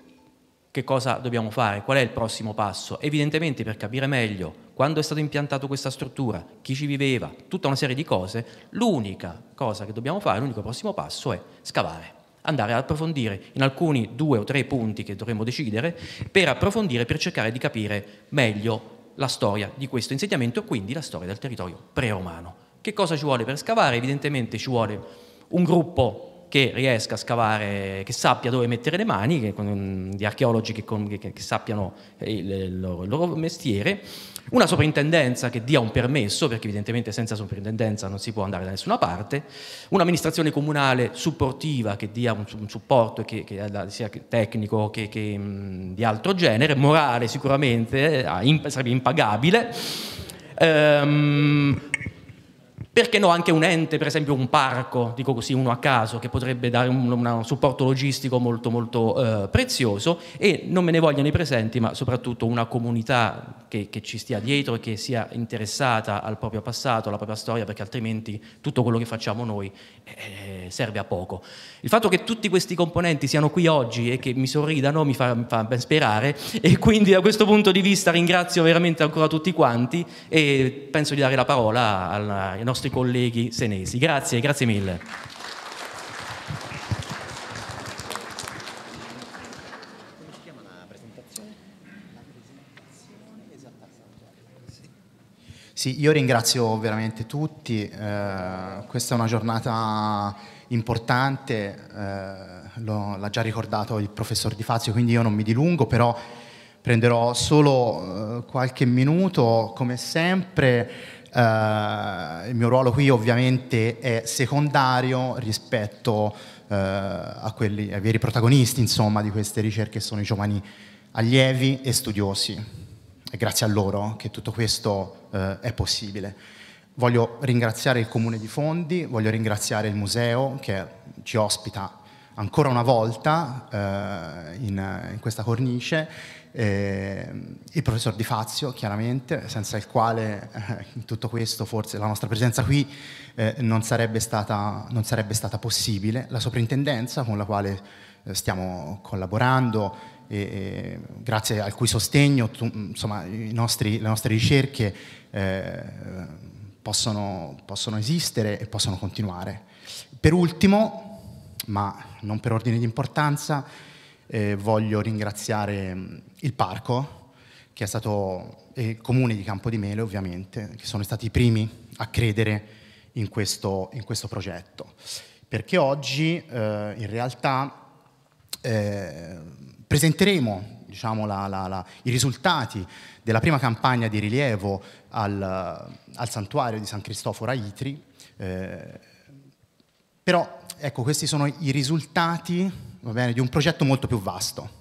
che cosa dobbiamo fare? Qual è il prossimo passo? Evidentemente per capire meglio quando è stata impiantata questa struttura, chi ci viveva, tutta una serie di cose, l'unica cosa che dobbiamo fare, l'unico prossimo passo è scavare andare ad approfondire in alcuni due o tre punti che dovremmo decidere per approfondire, per cercare di capire meglio la storia di questo insediamento, quindi la storia del territorio pre-romano. Che cosa ci vuole per scavare? Evidentemente ci vuole un gruppo che riesca a scavare, che sappia dove mettere le mani, che, con, di archeologi che, con, che, che sappiano il, il, loro, il, loro, mestiere, una sovrintendenza che dia un permesso, perché evidentemente senza sovrintendenza non si può andare da nessuna parte, un'amministrazione comunale supportiva che dia un, un supporto che, sia tecnico che, mh, di altro genere, morale sicuramente, eh, imp- sarebbe impagabile. Um, perché no anche un ente, per esempio un parco, dico così uno a caso, che potrebbe dare un, un supporto logistico molto molto eh, prezioso e non me ne vogliono i presenti, ma soprattutto una comunità che, che ci stia dietro e che sia interessata al proprio passato, alla propria storia, perché altrimenti tutto quello che facciamo noi eh, serve a poco. Il fatto che tutti questi componenti siano qui oggi e che mi sorridano mi fa, mi fa ben sperare e quindi da questo punto di vista ringrazio veramente ancora tutti quanti e penso di dare la parola al, al nostro nostri colleghi senesi. Grazie, grazie mille. Sì, io ringrazio veramente tutti, eh, questa è una giornata importante, eh, lo, l'ha già ricordato il professor Di Fazio, quindi io non mi dilungo, però prenderò solo eh, qualche minuto, come sempre. Eh, il mio ruolo qui ovviamente è secondario rispetto eh, a quelli, ai veri protagonisti insomma, di queste ricerche, sono i giovani allievi e studiosi. È grazie a loro che tutto questo eh, è possibile. Voglio ringraziare il Comune di Fondi, voglio ringraziare il museo che ci ospita ancora una volta eh, in, in, questa cornice eh, il professor Di Fazio, chiaramente, senza il quale eh, in tutto questo forse la nostra presenza qui eh, non, sarebbe stata, non, sarebbe stata, possibile, la soprintendenza con la quale eh, stiamo collaborando e, e, grazie al cui sostegno tu, insomma, nostri, le nostre ricerche eh, possono, possono esistere e possono continuare. Per ultimo, ma non per ordine di importanza, eh, voglio ringraziare il parco, che è stato il comune di Campo di Mele ovviamente, che sono stati i primi a credere in questo, in questo progetto. Perché oggi eh, in realtà eh, presenteremo diciamo, la, la, la, i risultati della prima campagna di rilievo al, al santuario di San Cristoforo a Itri, eh, però ecco, questi sono i risultati bene, di un progetto molto più vasto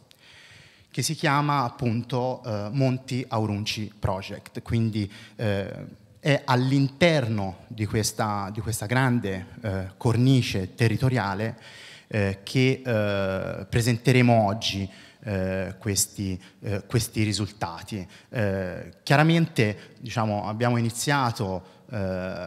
che si chiama appunto eh, Monti Aurunci Project, quindi eh, è all'interno di questa, di questa grande eh, cornice territoriale eh, che eh, presenteremo oggi eh, questi, eh, questi, risultati. Eh, chiaramente diciamo, abbiamo iniziato, eh,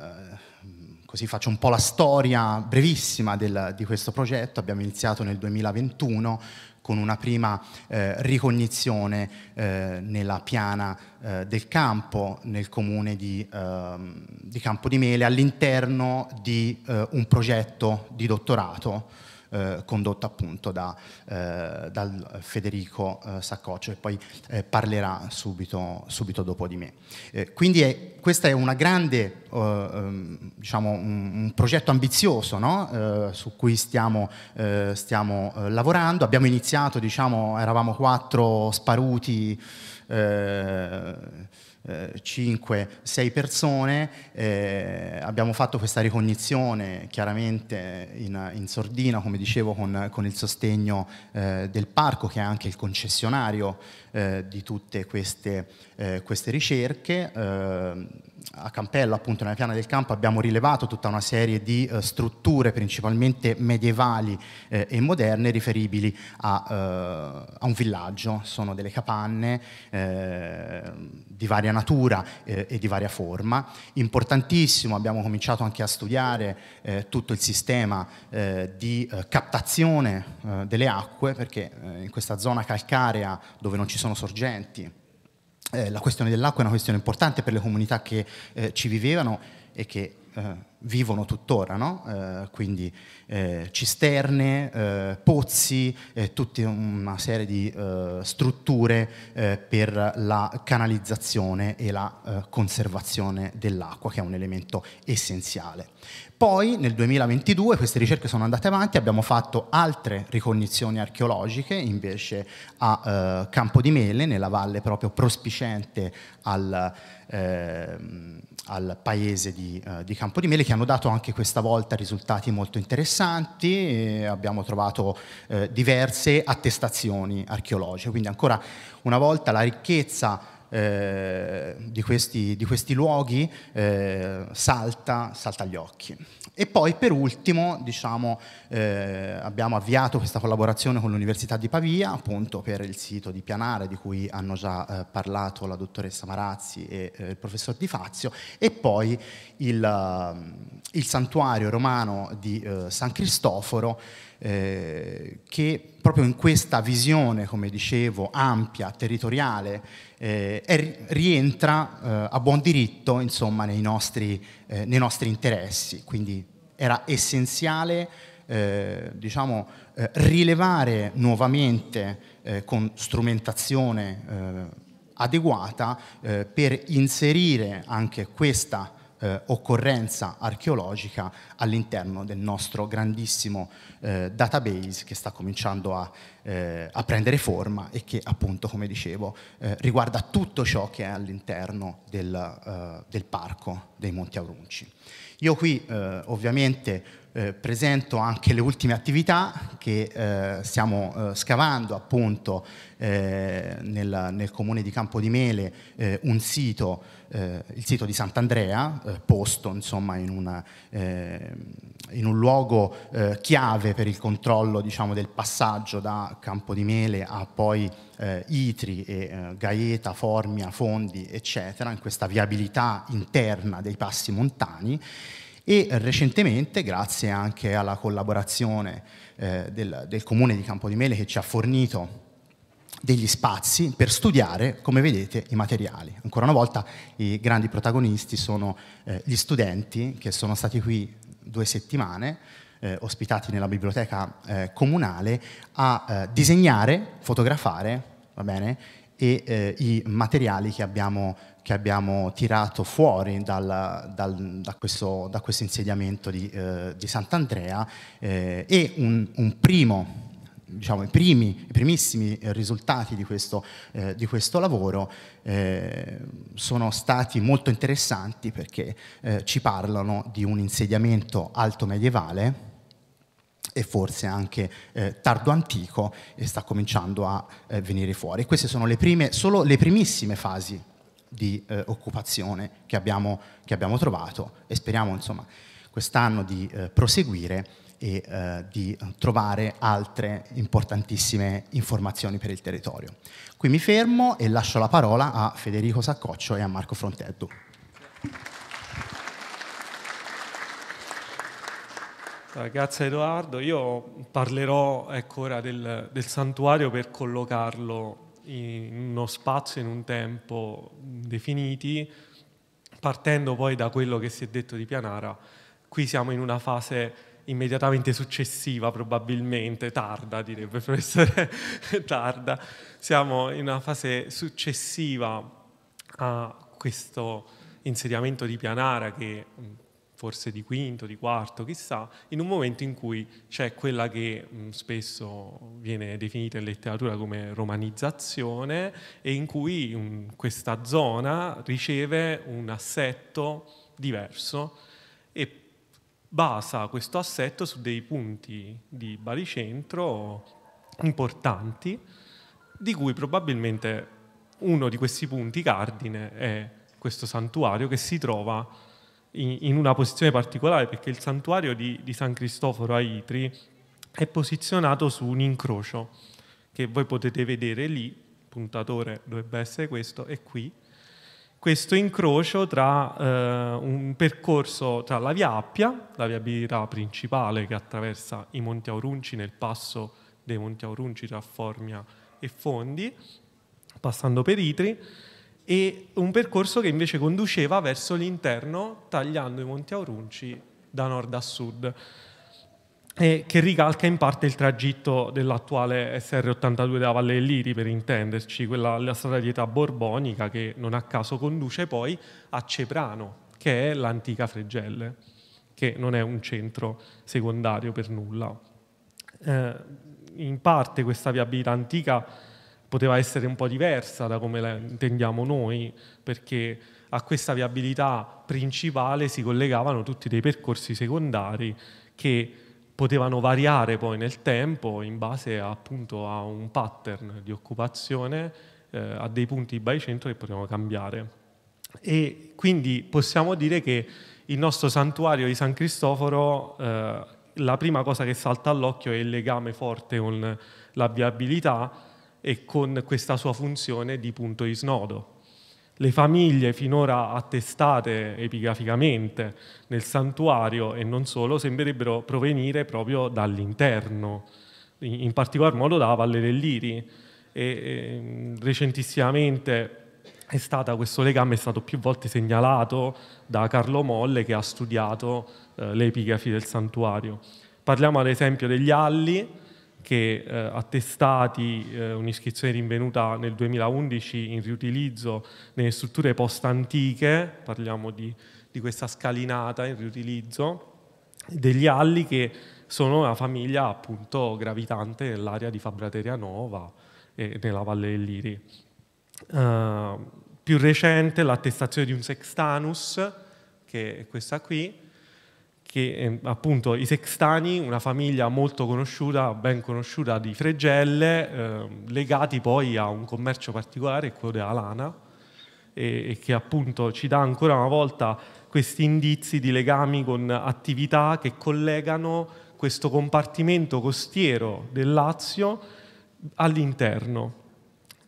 così faccio un po' la storia brevissima del, di questo progetto, abbiamo iniziato nel 2021 con una prima eh, ricognizione eh, nella piana eh, del campo nel comune di, ehm, di Campo di Mele all'interno di eh, un progetto di dottorato eh, condotta appunto da, eh, dal Federico eh, Saccoccio e poi eh, parlerà subito, subito, dopo di me. Eh, quindi è, questo è una grande, ehm, diciamo, un, un, progetto ambizioso no? su cui stiamo, stiamo lavorando. Abbiamo iniziato, diciamo, eravamo quattro sparuti. 5-6 eh, persone, eh, abbiamo fatto questa ricognizione chiaramente in, in sordina, come dicevo, con, con il sostegno eh, del parco che è anche il concessionario eh, di tutte queste, eh, queste ricerche ehm, a Campello, appunto nella piana del campo, abbiamo rilevato tutta una serie di eh, strutture principalmente medievali eh, e moderne riferibili a, eh, a, un villaggio. Sono delle capanne eh, di varia natura eh, e di varia forma. Importantissimo, abbiamo cominciato anche a studiare eh, tutto il sistema di captazione delle acque, perché in questa zona calcarea dove non ci sono sorgenti, eh, la questione dell'acqua è una questione importante per le comunità che eh, ci vivevano e che eh, vivono tuttora, no? Eh, quindi eh, cisterne, pozzi, tutta una serie di strutture per la canalizzazione e la conservazione dell'acqua, che è un elemento essenziale. Poi nel 2022 queste ricerche sono andate avanti, abbiamo fatto altre ricognizioni archeologiche invece a eh, Campo di Mele, nella valle proprio prospicente al, eh, al paese di, eh, di Campo di Mele che hanno dato anche questa volta risultati molto interessanti, abbiamo trovato eh, diverse attestazioni archeologiche, quindi ancora una volta la ricchezza eh, di, questi, di, questi, luoghi eh, salta, salta agli occhi. E poi per ultimo diciamo, eh, abbiamo avviato questa collaborazione con l'Università di Pavia appunto per il sito di Pianare di cui hanno già eh, parlato la dottoressa Marazzi e eh, il professor Di Fazio e poi il, ehm, il santuario romano di eh, San Cristoforo eh, che proprio in questa visione, come dicevo, ampia, territoriale, eh, rientra eh, a buon diritto insomma, nei, nostri, eh, nei nostri interessi. Quindi era essenziale eh, diciamo, eh, rilevare nuovamente eh, con strumentazione adeguata per inserire anche questa eh, occorrenza archeologica all'interno del nostro grandissimo eh, database che sta cominciando a, eh, a, prendere forma e che appunto, come dicevo, eh, riguarda tutto ciò che è all'interno del, eh, del, parco dei Monti Aurunci. Io qui eh, ovviamente presento anche le ultime attività che stiamo scavando appunto nel, nel, comune di Campo di Mele un sito eh, il sito di Sant'Andrea, eh, posto insomma, in, una, eh, in, un luogo eh, chiave per il controllo diciamo, del passaggio da Campo di Mele a poi eh, Itri e eh, Gaeta, Formia, Fondi, eccetera, in questa viabilità interna dei passi montani e recentemente, grazie anche alla collaborazione del, del comune di Campo di Mele che ci ha fornito degli spazi per studiare, come vedete, i materiali. Ancora una volta i grandi protagonisti sono eh, gli studenti che sono stati qui due settimane, eh, ospitati nella biblioteca eh, comunale, a eh, disegnare, fotografare, va bene, e eh, i materiali che abbiamo, che abbiamo tirato fuori dal, dal, da, questo, da, questo, insediamento di, eh, di Sant'Andrea e un, un primo diciamo, i, primi, i primissimi eh, risultati di questo, eh, di questo lavoro eh, sono stati molto interessanti perché eh, ci parlano di un insediamento alto medievale e forse anche eh, tardo antico e sta cominciando a eh, venire fuori. Queste sono le prime, solo le primissime fasi di occupazione che abbiamo, che abbiamo, trovato e speriamo insomma quest'anno di proseguire e eh, di eh, trovare altre importantissime informazioni per il territorio. Qui mi fermo e lascio la parola a Federico Saccoccio e a Marco Fronteddu. Eh, grazie Edoardo, io parlerò ecco, ora del, del santuario per collocarlo in uno spazio, in un tempo definiti, partendo poi da quello che si è detto di Pianara. Qui siamo in una fase immediatamente successiva, probabilmente tarda, direbbe il professore (laughs) tarda. Siamo in una fase successiva a questo insediamento di Pianara che mm, forse di quinto, di quarto, chissà, in un momento in cui c'è quella che mh, mm, spesso viene definita in letteratura come romanizzazione e in cui mh, mm, questa zona riceve un assetto diverso basa questo assetto su dei punti di baricentro importanti, di cui probabilmente uno di questi punti cardine è questo santuario che si trova in, in una posizione particolare, perché il santuario di, di San Cristoforo a Itri è posizionato su un incrocio che voi potete vedere lì, puntatore dovrebbe essere questo, e qui, questo incrocio tra eh, un percorso tra la via Appia, la viabilità principale che attraversa i Monti Aurunci nel passo dei Monti Aurunci tra Formia e Fondi, passando per Itri, e un percorso che invece conduceva verso l'interno tagliando i Monti Aurunci da nord a sud e che ricalca in parte il tragitto dell'attuale SR82 della Valle Liri, per intenderci, quella, la strada di età borbonica che non a caso conduce poi a Ceprano, che è l'antica Fregelle, che non è un centro secondario per nulla. Eh, in parte questa viabilità antica poteva essere un po' diversa da come la intendiamo noi, perché a questa viabilità principale si collegavano tutti dei percorsi secondari che potevano variare poi nel tempo in base appunto a un pattern di occupazione, eh, a dei punti baricentro che potevano cambiare. E quindi possiamo dire che il nostro santuario di San Cristoforo, eh, la prima cosa che salta all'occhio è il legame forte con la viabilità e con questa sua funzione di punto di snodo le famiglie finora attestate epigraficamente nel santuario e non solo sembrerebbero provenire proprio dall'interno, in particolar modo dalla Valle dell'Iri. E, e, recentissimamente stato, questo legame è stato più volte segnalato da Carlo Molle che ha studiato eh, le epigrafi del santuario. Parliamo ad esempio degli Alli, che eh, attestati, eh, un'iscrizione rinvenuta nel 2011 in riutilizzo nelle strutture post-antiche, parliamo di, di, questa scalinata in riutilizzo, degli alli che sono una famiglia appunto gravitante nell'area di Fabrateria Nova e nella Valle dell'Iri. Uh, eh, più recente l'attestazione di un sextanus, che è questa qui, che eh, appunto i Sextani, una famiglia molto conosciuta, ben conosciuta di fregelle, eh, legati poi a un commercio particolare, quello della lana, e, e che appunto ci dà ancora una volta questi indizi di legami con attività che collegano questo compartimento costiero del Lazio all'interno.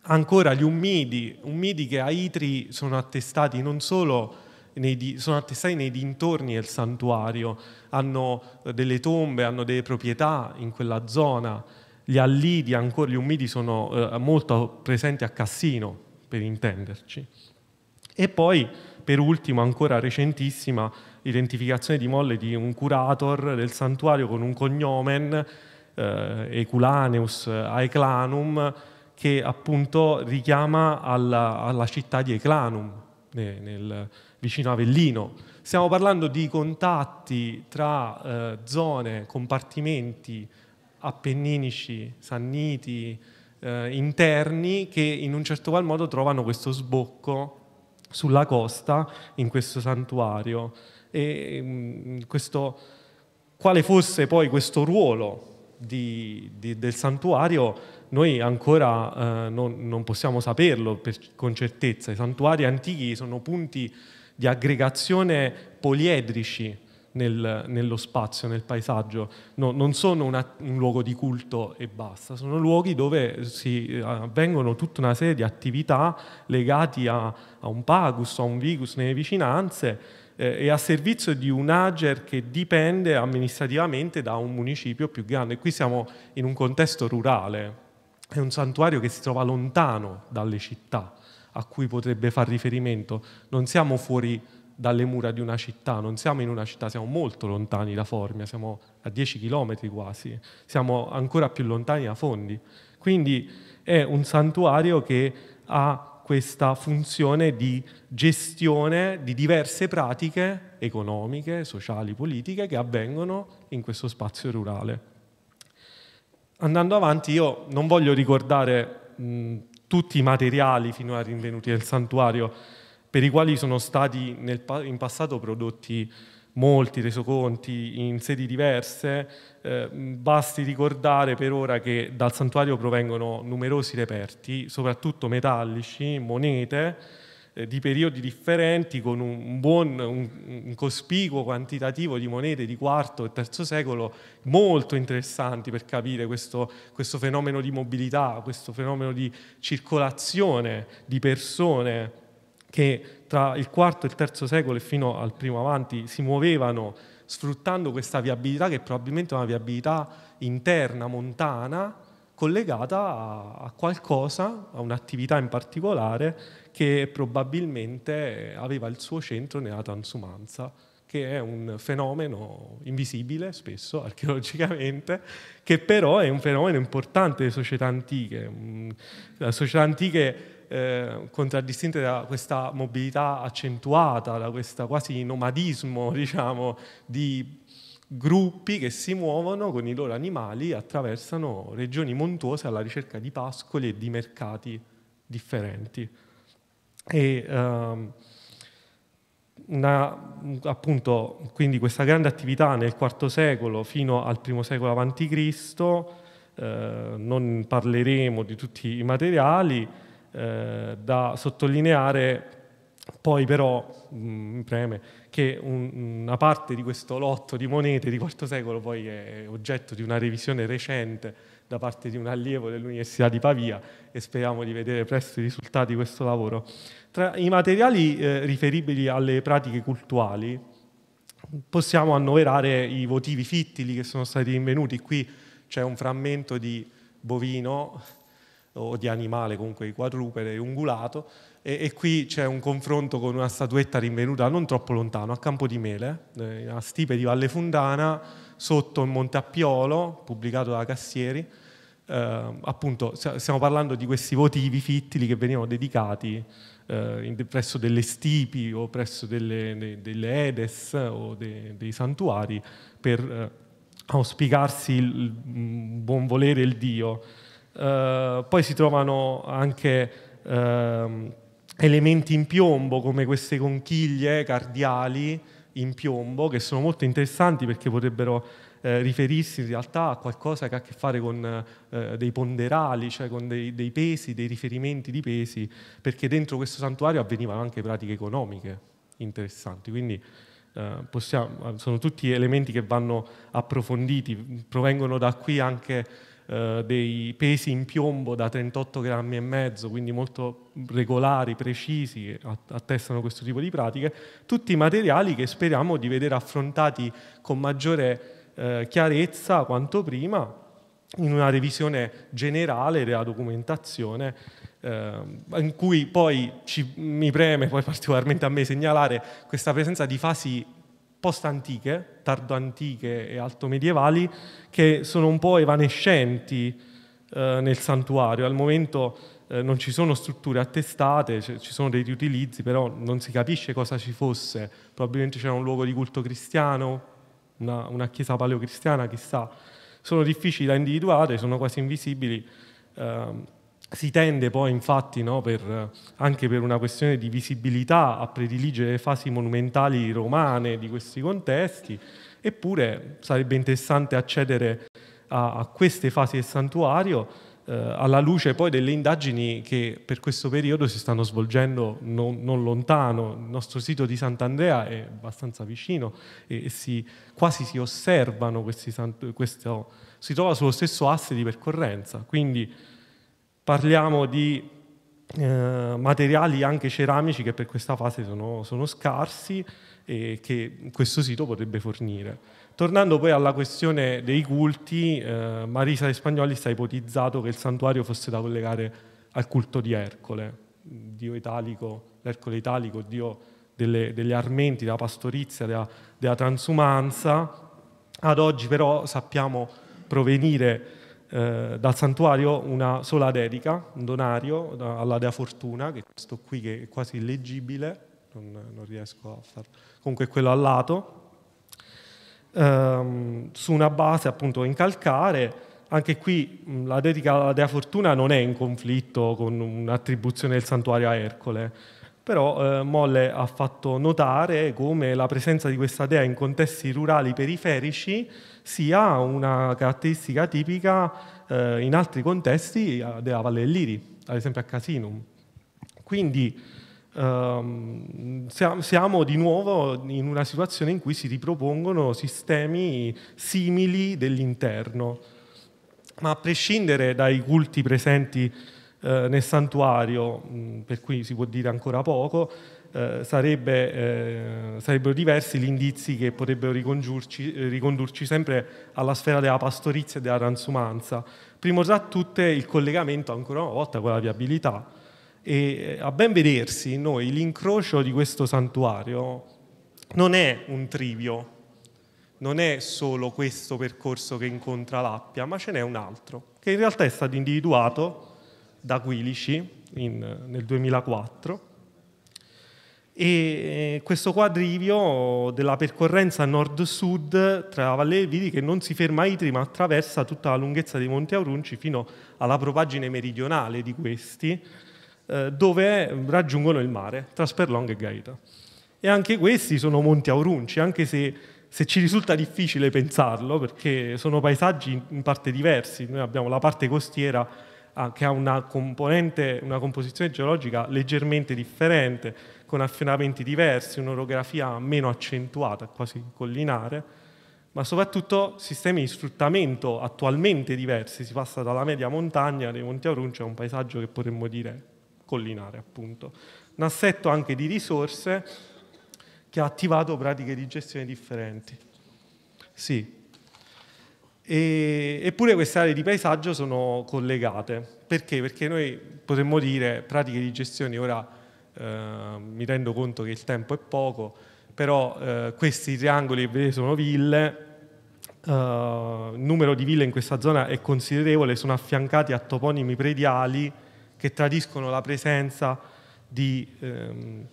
Ancora gli ummidi, ummidi che a Itri sono attestati non solo nei, sono attestati nei dintorni del santuario, hanno eh, delle tombe, hanno delle proprietà in quella zona, gli allidi, ancora gli umidi sono eh, molto presenti a Cassino, per intenderci. E poi, per ultimo, ancora recentissima, l'identificazione di molle di un curator del santuario con un cognomen, eh, Eculaneus Aeclanum, che appunto richiama alla, alla città di Eclanum, nel, vicino Avellino. Stiamo parlando di contatti tra eh, zone, compartimenti appenninici, sanniti, eh, interni che in un certo qual modo trovano questo sbocco sulla costa in questo santuario e mh, mm, questo, quale fosse poi questo ruolo di, di, del santuario noi ancora eh, non, non, possiamo saperlo per, con certezza. I santuari antichi sono punti di aggregazione poliedrici nel, nello spazio, nel paesaggio. No, non sono una, un luogo di culto e basta, sono luoghi dove si eh, avvengono tutta una serie di attività legate a, a, un pagus, a un vigus nelle vicinanze eh, e a servizio di un ager che dipende amministrativamente da un municipio più grande. Qui siamo in un contesto rurale, è un santuario che si trova lontano dalle città a cui potrebbe far riferimento. Non siamo fuori dalle mura di una città, non siamo in una città, siamo molto lontani da Formia, siamo a 10 km quasi, siamo ancora più lontani da Fondi. Quindi è un santuario che ha questa funzione di gestione di diverse pratiche economiche, sociali, politiche che avvengono in questo spazio rurale. Andando avanti, io non voglio ricordare mh, tutti i materiali finora rinvenuti del santuario, per i quali sono stati nel, in passato prodotti molti resoconti in sedi diverse, eh, basti ricordare per ora che dal santuario provengono numerosi reperti, soprattutto metallici, monete, eh, di periodi differenti con un buon, un, un cospicuo quantitativo di monete di IV e III secolo molto interessanti per capire questo, questo fenomeno di mobilità, questo fenomeno di circolazione di persone che tra il IV e il III secolo e fino al primo avanti si muovevano sfruttando questa viabilità che è probabilmente è una viabilità interna, montana, collegata a, qualcosa, a un'attività in particolare che probabilmente aveva il suo centro nella transumanza, che è un fenomeno invisibile spesso archeologicamente, che però è un fenomeno importante delle società antiche. Mm, Le società antiche eh, contraddistinte da questa mobilità accentuata, da questo quasi nomadismo (laughs) diciamo, di gruppi che si muovono con i loro animali attraversano regioni montuose alla ricerca di pascoli e di mercati differenti. E, um, una, appunto, quindi questa grande attività nel IV secolo fino al I secolo a.C., eh, non parleremo di tutti i materiali, eh, da sottolineare poi però mi mm, preme che un, una parte di questo lotto di monete di IV secolo poi è oggetto di una revisione recente da parte di un allievo dell'Università di Pavia e speriamo di vedere presto i risultati di questo lavoro. Tra i materiali eh, riferibili alle pratiche cultuali possiamo annoverare i votivi fittili che sono stati rinvenuti. Qui c'è un frammento di bovino o di animale, comunque di quadrupede ungulato, e, e qui c'è un confronto con una statuetta rinvenuta non troppo lontano, a Campo di Mele, eh, a Stipe di Valle Fundana, sotto il Monte Appiolo, pubblicato da Cassieri. Eh, appunto, stiamo parlando di questi votivi fittili che venivano dedicati eh, presso delle stipi o presso delle, de, delle edes o de, dei santuari per eh, auspicarsi il mm, buon volere il Dio. Uh, poi si trovano anche uh, elementi in piombo come queste conchiglie cardiali in piombo che sono molto interessanti perché potrebbero eh, riferirsi in realtà a qualcosa che ha a che fare con eh, dei ponderali, cioè con dei, dei, pesi, dei riferimenti di pesi, perché dentro questo santuario avvenivano anche pratiche economiche interessanti. Quindi eh, possiamo, sono tutti elementi che vanno approfonditi, provengono da qui anche eh, dei pesi in piombo da 38 grammi e mezzo, quindi molto regolari, precisi, attestano questo tipo di pratiche, tutti materiali che speriamo di vedere affrontati con maggiore eh, chiarezza quanto prima in una revisione generale della documentazione ehm, in cui poi ci, mi preme, poi particolarmente a me, segnalare questa presenza di fasi post-antiche, tardo-antiche e altomedievali, che sono un po' evanescenti eh, nel santuario. Al momento eh, non ci sono strutture attestate, cioè, ci sono dei riutilizzi, però non si capisce cosa ci fosse. Probabilmente c'era un luogo di culto cristiano, una, una chiesa paleocristiana, chissà. Sono difficili da individuare, sono quasi invisibili. Eh, si tende poi infatti, no, per, anche per una questione di visibilità, a prediligere le fasi monumentali romane di questi contesti, eppure sarebbe interessante accedere a, a queste fasi del santuario eh, alla luce poi delle indagini che per questo periodo si stanno svolgendo non, non lontano. Il nostro sito di Sant'Andrea è abbastanza vicino e, e si, quasi si osservano questi, questo, si trova sullo stesso asse di percorrenza, quindi Parliamo di eh, materiali anche ceramici che per questa fase sono, sono scarsi e che questo sito potrebbe fornire. Tornando poi alla questione dei culti, eh, Marisa Spagnoli ha ipotizzato che il santuario fosse da collegare al culto di Ercole, dio italico, l'Ercole italico, dio delle, degli armenti, della pastorizia, della, della transumanza. Ad oggi però sappiamo provenire eh, dal santuario una sola dedica, un donario da, alla Dea Fortuna, che è questo qui che è quasi illeggibile, non, non riesco a farlo, comunque è quello al lato, ehm, su una base appunto in calcare. Anche qui la dedica alla Dea Fortuna non è in conflitto con un'attribuzione del santuario a Ercole, però eh, Molle ha fatto notare come la presenza di questa dea in contesti rurali periferici sia una caratteristica tipica eh, in altri contesti eh, della Valle dell'Iri, ad esempio a Casinum. Quindi ehm, siamo di nuovo in una situazione in cui si ripropongono sistemi simili dell'interno, ma a prescindere dai culti presenti eh, nel santuario, mh, mm, per cui si può dire ancora poco, eh, sarebbe, eh, sarebbero diversi gli indizi che potrebbero eh, ricondurci sempre alla sfera della pastorizia e della transumanza. Primo tra tutte il collegamento ancora una volta con la viabilità e eh, a ben vedersi noi l'incrocio di questo santuario non è un trivio, non è solo questo percorso che incontra l'Appia, ma ce n'è un altro, che in realtà è stato individuato da Guilici in, nel 2004 e eh, questo quadrivio della percorrenza nord-sud tra la Valle del Vidi che non si ferma a Itri ma attraversa tutta la lunghezza dei Monti Aurunci fino alla propaggine meridionale di questi eh, dove raggiungono il mare tra Sperlong e Gaeta. E anche questi sono Monti Aurunci, anche se, se ci risulta difficile pensarlo perché sono paesaggi in parte diversi, noi abbiamo la parte costiera che ha una componente, una composizione geologica leggermente differente, con affinamenti diversi, un'orografia meno accentuata, quasi collinare, ma soprattutto sistemi di sfruttamento attualmente diversi, si passa dalla media montagna dei Monti Aurunci a un paesaggio che potremmo dire collinare, appunto. Un assetto anche di risorse che ha attivato pratiche di gestione differenti. Sì, e, eppure queste aree di paesaggio sono collegate. Perché? Perché noi potremmo dire pratiche di gestione, ora eh, mi rendo conto che il tempo è poco, però eh, questi triangoli che vedete sono ville, eh, il numero di ville in questa zona è considerevole, sono affiancati a toponimi prediali che tradiscono la presenza di, ehm,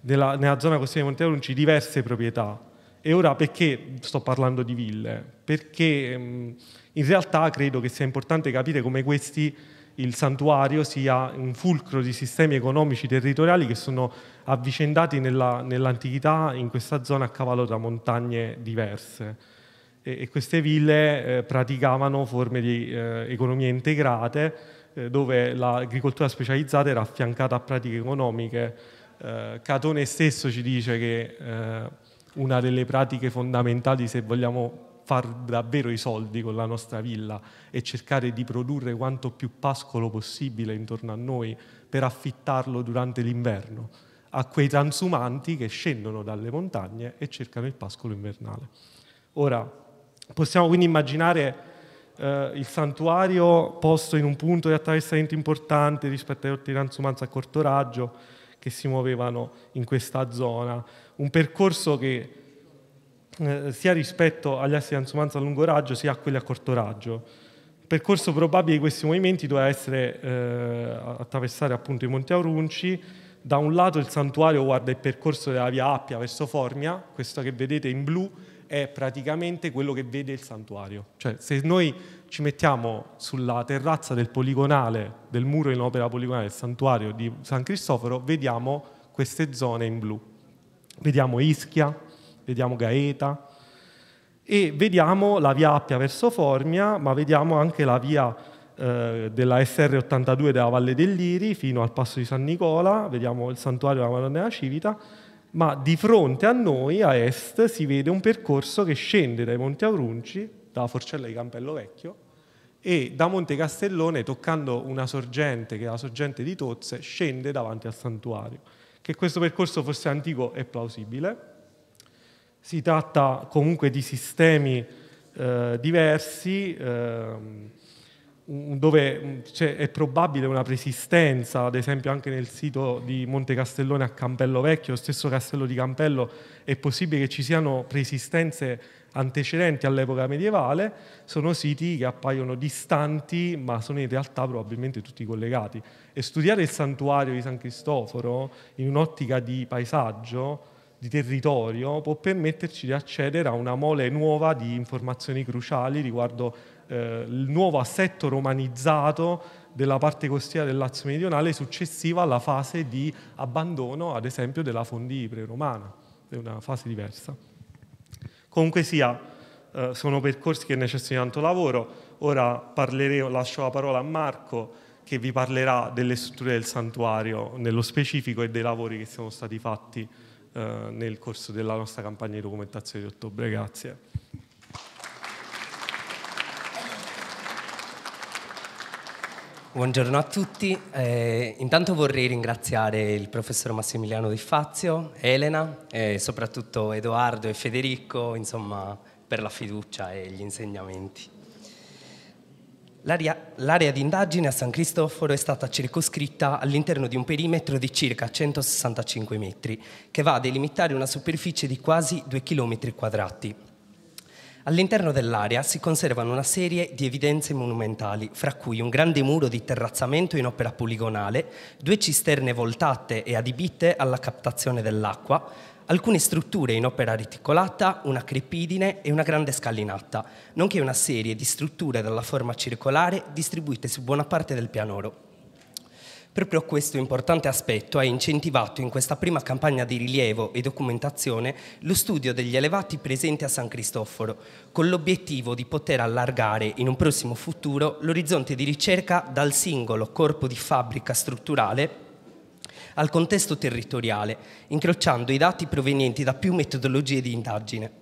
della, nella zona costiera di Monterunci diverse proprietà. E ora perché sto parlando di ville? Perché mm, in realtà credo che sia importante capire come questi, il santuario, sia un fulcro di sistemi economici territoriali che sono avvicendati nella, nell'antichità in questa zona a cavallo tra montagne diverse. E, e queste ville eh, praticavano forme di eh, economia integrate eh, dove l'agricoltura specializzata era affiancata a pratiche economiche. Eh, Catone stesso ci dice che eh, una delle pratiche fondamentali se vogliamo far davvero i soldi con la nostra villa e cercare di produrre quanto più pascolo possibile intorno a noi per affittarlo durante l'inverno a quei transumanti che scendono dalle montagne e cercano il pascolo invernale. Ora, possiamo quindi immaginare eh, il santuario posto in un punto di attraversamento importante rispetto agli altri transumanti a corto raggio che si muovevano in questa zona un percorso che eh, sia rispetto agli assi di ansumanza a lungo raggio sia a quelli a corto raggio. Il percorso probabile di questi movimenti doveva essere eh, attraversare appunto i Monti Aurunci, da un lato il santuario guarda il percorso della via Appia verso Formia, questo che vedete in blu è praticamente quello che vede il santuario. Cioè se noi ci mettiamo sulla terrazza del poligonale, del muro in opera poligonale del santuario di San Cristoforo, vediamo queste zone in blu. Vediamo Ischia, vediamo Gaeta e vediamo la via Appia verso Formia, ma vediamo anche la via eh, della SR82 della Valle dell'Iri fino al passo di San Nicola, vediamo il santuario della Madonna della Civita, ma di fronte a noi, a est, si vede un percorso che scende dai Monti Aurunci, dalla forcella di Campello Vecchio, e da Monte Castellone, toccando una sorgente, che è la sorgente di Tozze, scende davanti al santuario che questo percorso fosse antico e plausibile. Si tratta comunque di sistemi eh, diversi ehm, dove cioè, è probabile una preesistenza, ad esempio anche nel sito di Monte Castellone a Campello Vecchio, lo stesso castello di Campello, è possibile che ci siano preesistenze antecedenti all'epoca medievale, sono siti che appaiono distanti ma sono in realtà probabilmente tutti collegati. E studiare il santuario di San Cristoforo in un'ottica di paesaggio, di territorio, può permetterci di accedere a una mole nuova di informazioni cruciali riguardo eh, il nuovo assetto romanizzato della parte costiera del Lazio meridionale successiva alla fase di abbandono, ad esempio, della fondibre romana, è una fase diversa. Comunque sia, eh, sono percorsi che necessitano tanto lavoro. Ora parleremo, lascio la parola a Marco che vi parlerà delle strutture del santuario nello specifico e dei lavori che sono stati fatti eh, nel corso della nostra campagna di documentazione di ottobre. Grazie. Buongiorno a tutti, eh, intanto vorrei ringraziare il professor Massimiliano Di Fazio, Elena e soprattutto Edoardo e Federico insomma, per la fiducia e gli insegnamenti. L'area, l'area di indagine a San Cristoforo è stata circoscritta all'interno di un perimetro di circa 165 metri che va a delimitare una superficie di quasi 2 km quadrati All'interno dell'area si conservano una serie di evidenze monumentali, fra cui un grande muro di terrazzamento in opera poligonale, due cisterne voltate e adibite alla captazione dell'acqua, alcune strutture in opera reticolata, una crepidine e una grande scalinata, nonché una serie di strutture dalla forma circolare distribuite su buona parte del pianoro. Proprio questo importante aspetto ha incentivato in questa prima campagna di rilievo e documentazione lo studio degli elevati presenti a San Cristoforo, con l'obiettivo di poter allargare in un prossimo futuro l'orizzonte di ricerca dal singolo corpo di fabbrica strutturale al contesto territoriale, incrociando i dati provenienti da più metodologie di indagine.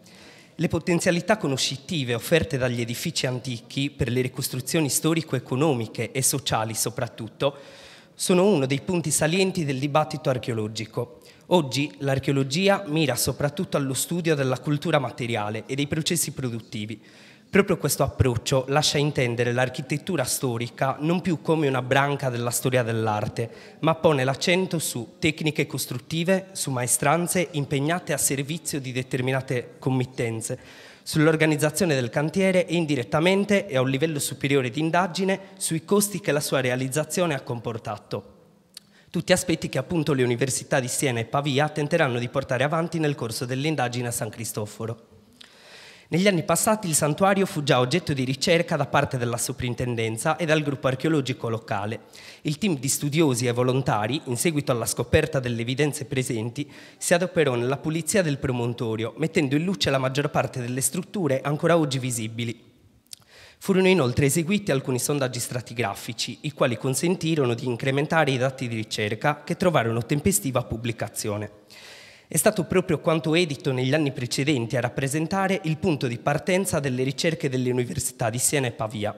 Le potenzialità conoscitive offerte dagli edifici antichi per le ricostruzioni storico-economiche e sociali soprattutto sono uno dei punti salienti del dibattito archeologico. Oggi l'archeologia mira soprattutto allo studio della cultura materiale e dei processi produttivi. Proprio questo approccio lascia intendere l'architettura storica non più come una branca della storia dell'arte, ma pone l'accento su tecniche costruttive, su maestranze impegnate a servizio di determinate committenze, sull'organizzazione del cantiere e indirettamente e a un livello superiore di indagine sui costi che la sua realizzazione ha comportato. Tutti aspetti che appunto le università di Siena e Pavia tenteranno di portare avanti nel corso dell'indagine a San Cristoforo. Negli anni passati il santuario fu già oggetto di ricerca da parte della soprintendenza e dal gruppo archeologico locale. Il team di studiosi e volontari, in seguito alla scoperta delle evidenze presenti, si adoperò nella pulizia del promontorio, mettendo in luce la maggior parte delle strutture ancora oggi visibili. Furono inoltre eseguiti alcuni sondaggi stratigrafici, i quali consentirono di incrementare i dati di ricerca che trovarono tempestiva pubblicazione. È stato proprio quanto edito negli anni precedenti a rappresentare il punto di partenza delle ricerche delle università di Siena e Pavia.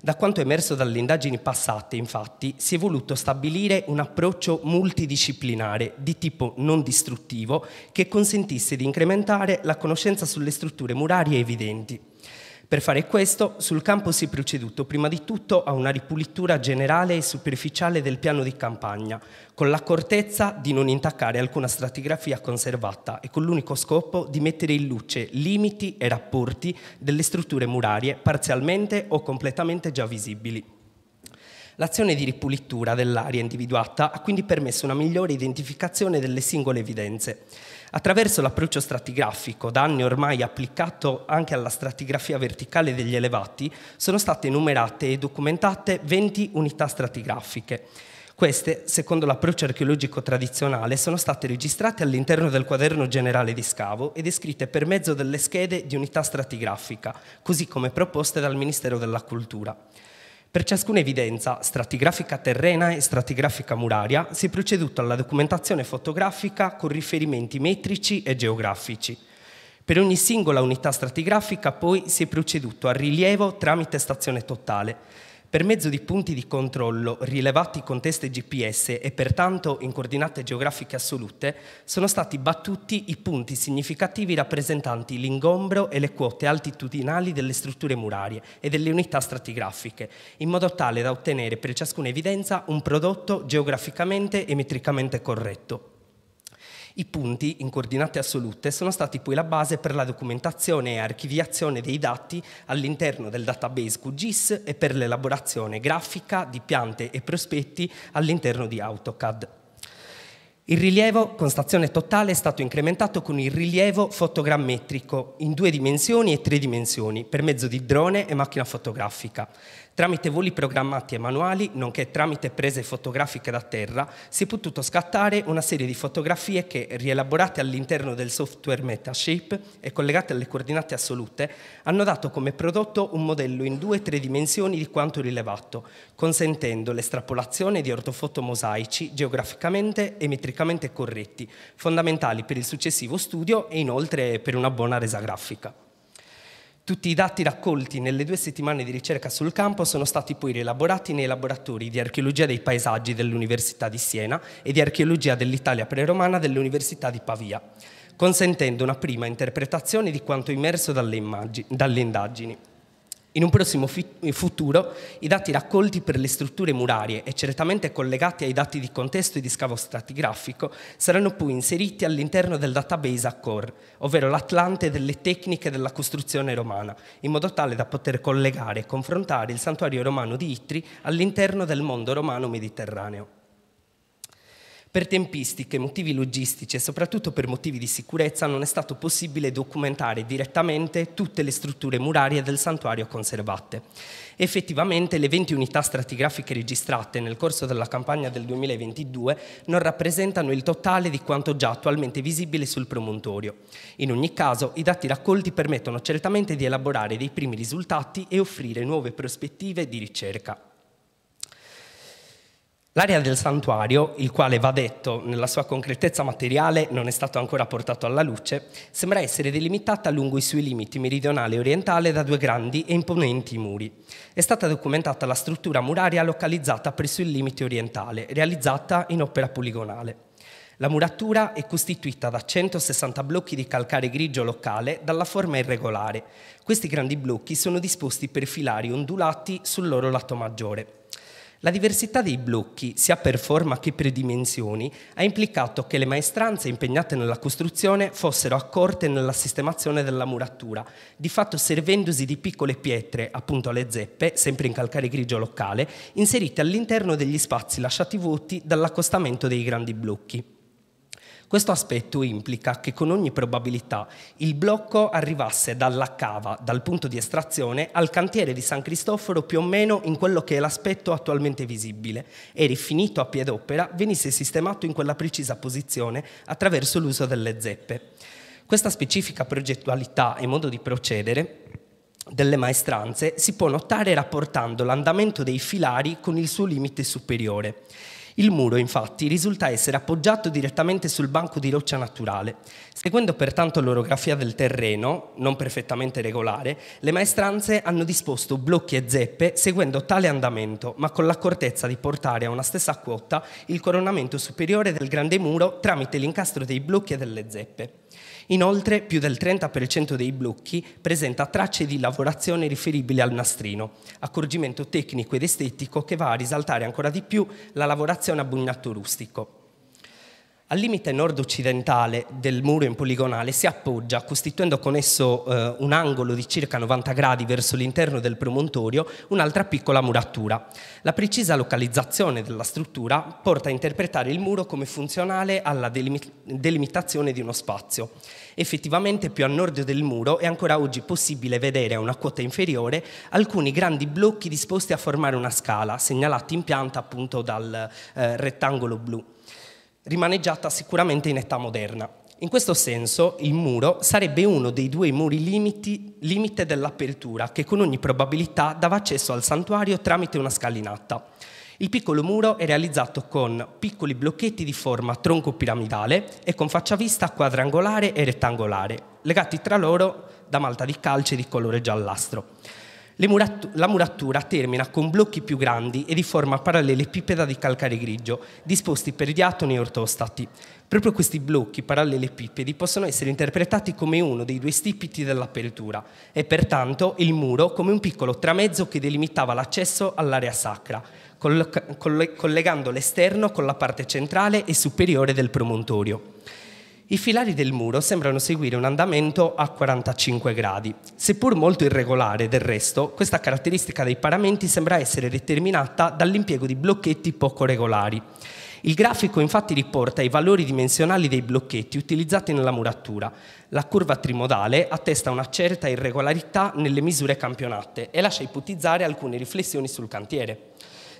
Da quanto emerso dalle indagini passate, infatti, si è voluto stabilire un approccio multidisciplinare di tipo non distruttivo che consentisse di incrementare la conoscenza sulle strutture murarie evidenti. Per fare questo, sul campo si è proceduto prima di tutto a una ripulitura generale e superficiale del piano di campagna, con l'accortezza di non intaccare alcuna stratigrafia conservata e con l'unico scopo di mettere in luce limiti e rapporti delle strutture murarie parzialmente o completamente già visibili. L'azione di ripulitura dell'area individuata ha quindi permesso una migliore identificazione delle singole evidenze. Attraverso l'approccio stratigrafico, da anni ormai applicato anche alla stratigrafia verticale degli elevati, sono state enumerate e documentate 20 unità stratigrafiche. Queste, secondo l'approccio archeologico tradizionale, sono state registrate all'interno del quaderno generale di scavo e descritte per mezzo delle schede di unità stratigrafica, così come proposte dal Ministero della Cultura. Per ciascuna evidenza stratigrafica terrena e stratigrafica muraria si è proceduto alla documentazione fotografica con riferimenti metrici e geografici. Per ogni singola unità stratigrafica poi si è proceduto al rilievo tramite stazione totale, per mezzo di punti di controllo rilevati con teste GPS e pertanto in coordinate geografiche assolute, sono stati battuti i punti significativi rappresentanti l'ingombro e le quote altitudinali delle strutture murarie e delle unità stratigrafiche, in modo tale da ottenere per ciascuna evidenza un prodotto geograficamente e metricamente corretto. I punti, in coordinate assolute, sono stati poi la base per la documentazione e archiviazione dei dati all'interno del database QGIS e per l'elaborazione grafica di piante e prospetti all'interno di AutoCAD. Il rilievo con stazione totale è stato incrementato con il rilievo fotogrammetrico in due dimensioni e tre dimensioni per mezzo di drone e macchina fotografica. Tramite voli programmati e manuali, nonché tramite prese fotografiche da terra, si è potuto scattare una serie di fotografie che, rielaborate all'interno del software Metashape e collegate alle coordinate assolute, hanno dato come prodotto un modello in due o tre dimensioni di quanto rilevato, consentendo l'estrapolazione di ortofoto mosaici geograficamente e metricamente corretti, fondamentali per il successivo studio e inoltre per una buona resa grafica. Tutti i dati raccolti nelle due settimane di ricerca sul campo sono stati poi rielaborati nei laboratori di archeologia dei paesaggi dell'Università di Siena e di archeologia dell'Italia preromana dell'Università di Pavia, consentendo una prima interpretazione di quanto immerso dalle, dalle indagini. In un prossimo eh, futuro i dati raccolti per le strutture murarie e certamente collegati ai dati di contesto e di scavo stratigrafico saranno poi inseriti all'interno del database ACCORE, ovvero l'Atlante delle tecniche della costruzione romana, in modo tale da poter collegare e confrontare il santuario romano di Itri all'interno del mondo romano mediterraneo. Per tempistiche, motivi logistici e soprattutto per motivi di sicurezza non è stato possibile documentare direttamente tutte le strutture murarie del santuario conservate. Effettivamente le 20 unità stratigrafiche registrate nel corso della campagna del 2022 non rappresentano il totale di quanto già attualmente visibile sul promontorio. In ogni caso, i dati raccolti permettono certamente di elaborare dei primi risultati e offrire nuove prospettive di ricerca. L'area del santuario, il quale va detto nella sua concretezza materiale non è stato ancora portato alla luce, sembra essere delimitata lungo i suoi limiti meridionale e orientale da due grandi e imponenti muri. È stata documentata la struttura muraria localizzata presso il limite orientale, realizzata in opera poligonale. La muratura è costituita da 160 blocchi di calcare grigio locale dalla forma irregolare. Questi grandi blocchi sono disposti per filari ondulati sul loro lato maggiore. La diversità dei blocchi, sia per forma che per dimensioni, ha implicato che le maestranze impegnate nella costruzione fossero accorte nella sistemazione della muratura, di fatto servendosi di piccole pietre, appunto le zeppe, sempre in calcare grigio locale, inserite all'interno degli spazi lasciati vuoti dall'accostamento dei grandi blocchi. Questo aspetto implica che con ogni probabilità il blocco arrivasse dalla cava, dal punto di estrazione, al cantiere di San Cristoforo più o meno in quello che è l'aspetto attualmente visibile e rifinito a piedopera venisse sistemato in quella precisa posizione attraverso l'uso delle zeppe. Questa specifica progettualità e modo di procedere delle maestranze si può notare rapportando l'andamento dei filari con il suo limite superiore. Il muro, infatti, risulta essere appoggiato direttamente sul banco di roccia naturale. Seguendo pertanto l'orografia del terreno, non perfettamente regolare, le maestranze hanno disposto blocchi e zeppe seguendo tale andamento, ma con l'accortezza di portare a una stessa quota il coronamento superiore del grande muro tramite l'incastro dei blocchi e delle zeppe. Inoltre, più del 30% dei blocchi presenta tracce di lavorazione riferibili al nastrino, accorgimento tecnico ed estetico che va a risaltare ancora di più la lavorazione a bugnato rustico. Al limite nord-occidentale del muro in poligonale si appoggia, costituendo con esso eh, un angolo di circa 90 gradi verso l'interno del promontorio, un'altra piccola muratura. La precisa localizzazione della struttura porta a interpretare il muro come funzionale alla delimi delimitazione di uno spazio. Effettivamente più a nord del muro è ancora oggi possibile vedere a una quota inferiore alcuni grandi blocchi disposti a formare una scala, segnalati in pianta appunto dal eh, rettangolo blu rimaneggiata sicuramente in età moderna. In questo senso il muro sarebbe uno dei due muri limiti, limite dell'apertura che con ogni probabilità dava accesso al santuario tramite una scalinata. Il piccolo muro è realizzato con piccoli blocchetti di forma tronco piramidale e con faccia vista quadrangolare e rettangolare, legati tra loro da malta di calce di colore giallastro. Murat- la murattura termina con blocchi più grandi e di forma parallelepipeda di calcare grigio, disposti per diatoni e ortostati. Proprio questi blocchi parallelepipedi possono essere interpretati come uno dei due stipiti dell'apertura e pertanto il muro come un piccolo tramezzo che delimitava l'accesso all'area sacra, coll- coll- collegando l'esterno con la parte centrale e superiore del promontorio. I filari del muro sembrano seguire un andamento a 45 gradi. Seppur molto irregolare del resto, questa caratteristica dei paramenti sembra essere determinata dall'impiego di blocchetti poco regolari. Il grafico infatti riporta i valori dimensionali dei blocchetti utilizzati nella muratura. La curva trimodale attesta una certa irregolarità nelle misure campionate e lascia ipotizzare alcune riflessioni sul cantiere.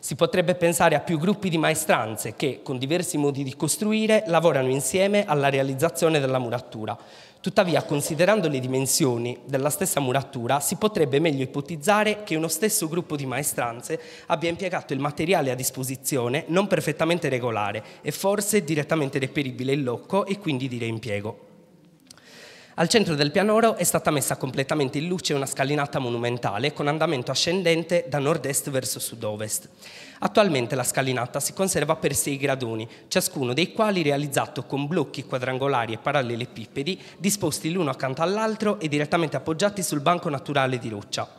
Si potrebbe pensare a più gruppi di maestranze che, con diversi modi di costruire, lavorano insieme alla realizzazione della muratura. Tuttavia, considerando le dimensioni della stessa muratura, si potrebbe meglio ipotizzare che uno stesso gruppo di maestranze abbia impiegato il materiale a disposizione non perfettamente regolare e forse direttamente reperibile in loco e quindi di reimpiego. Al centro del pianoro è stata messa completamente in luce una scalinata monumentale con andamento ascendente da nord-est verso sud-ovest. Attualmente la scalinata si conserva per sei gradoni, ciascuno dei quali realizzato con blocchi quadrangolari e parallelepipedi disposti l'uno accanto all'altro e direttamente appoggiati sul banco naturale di roccia.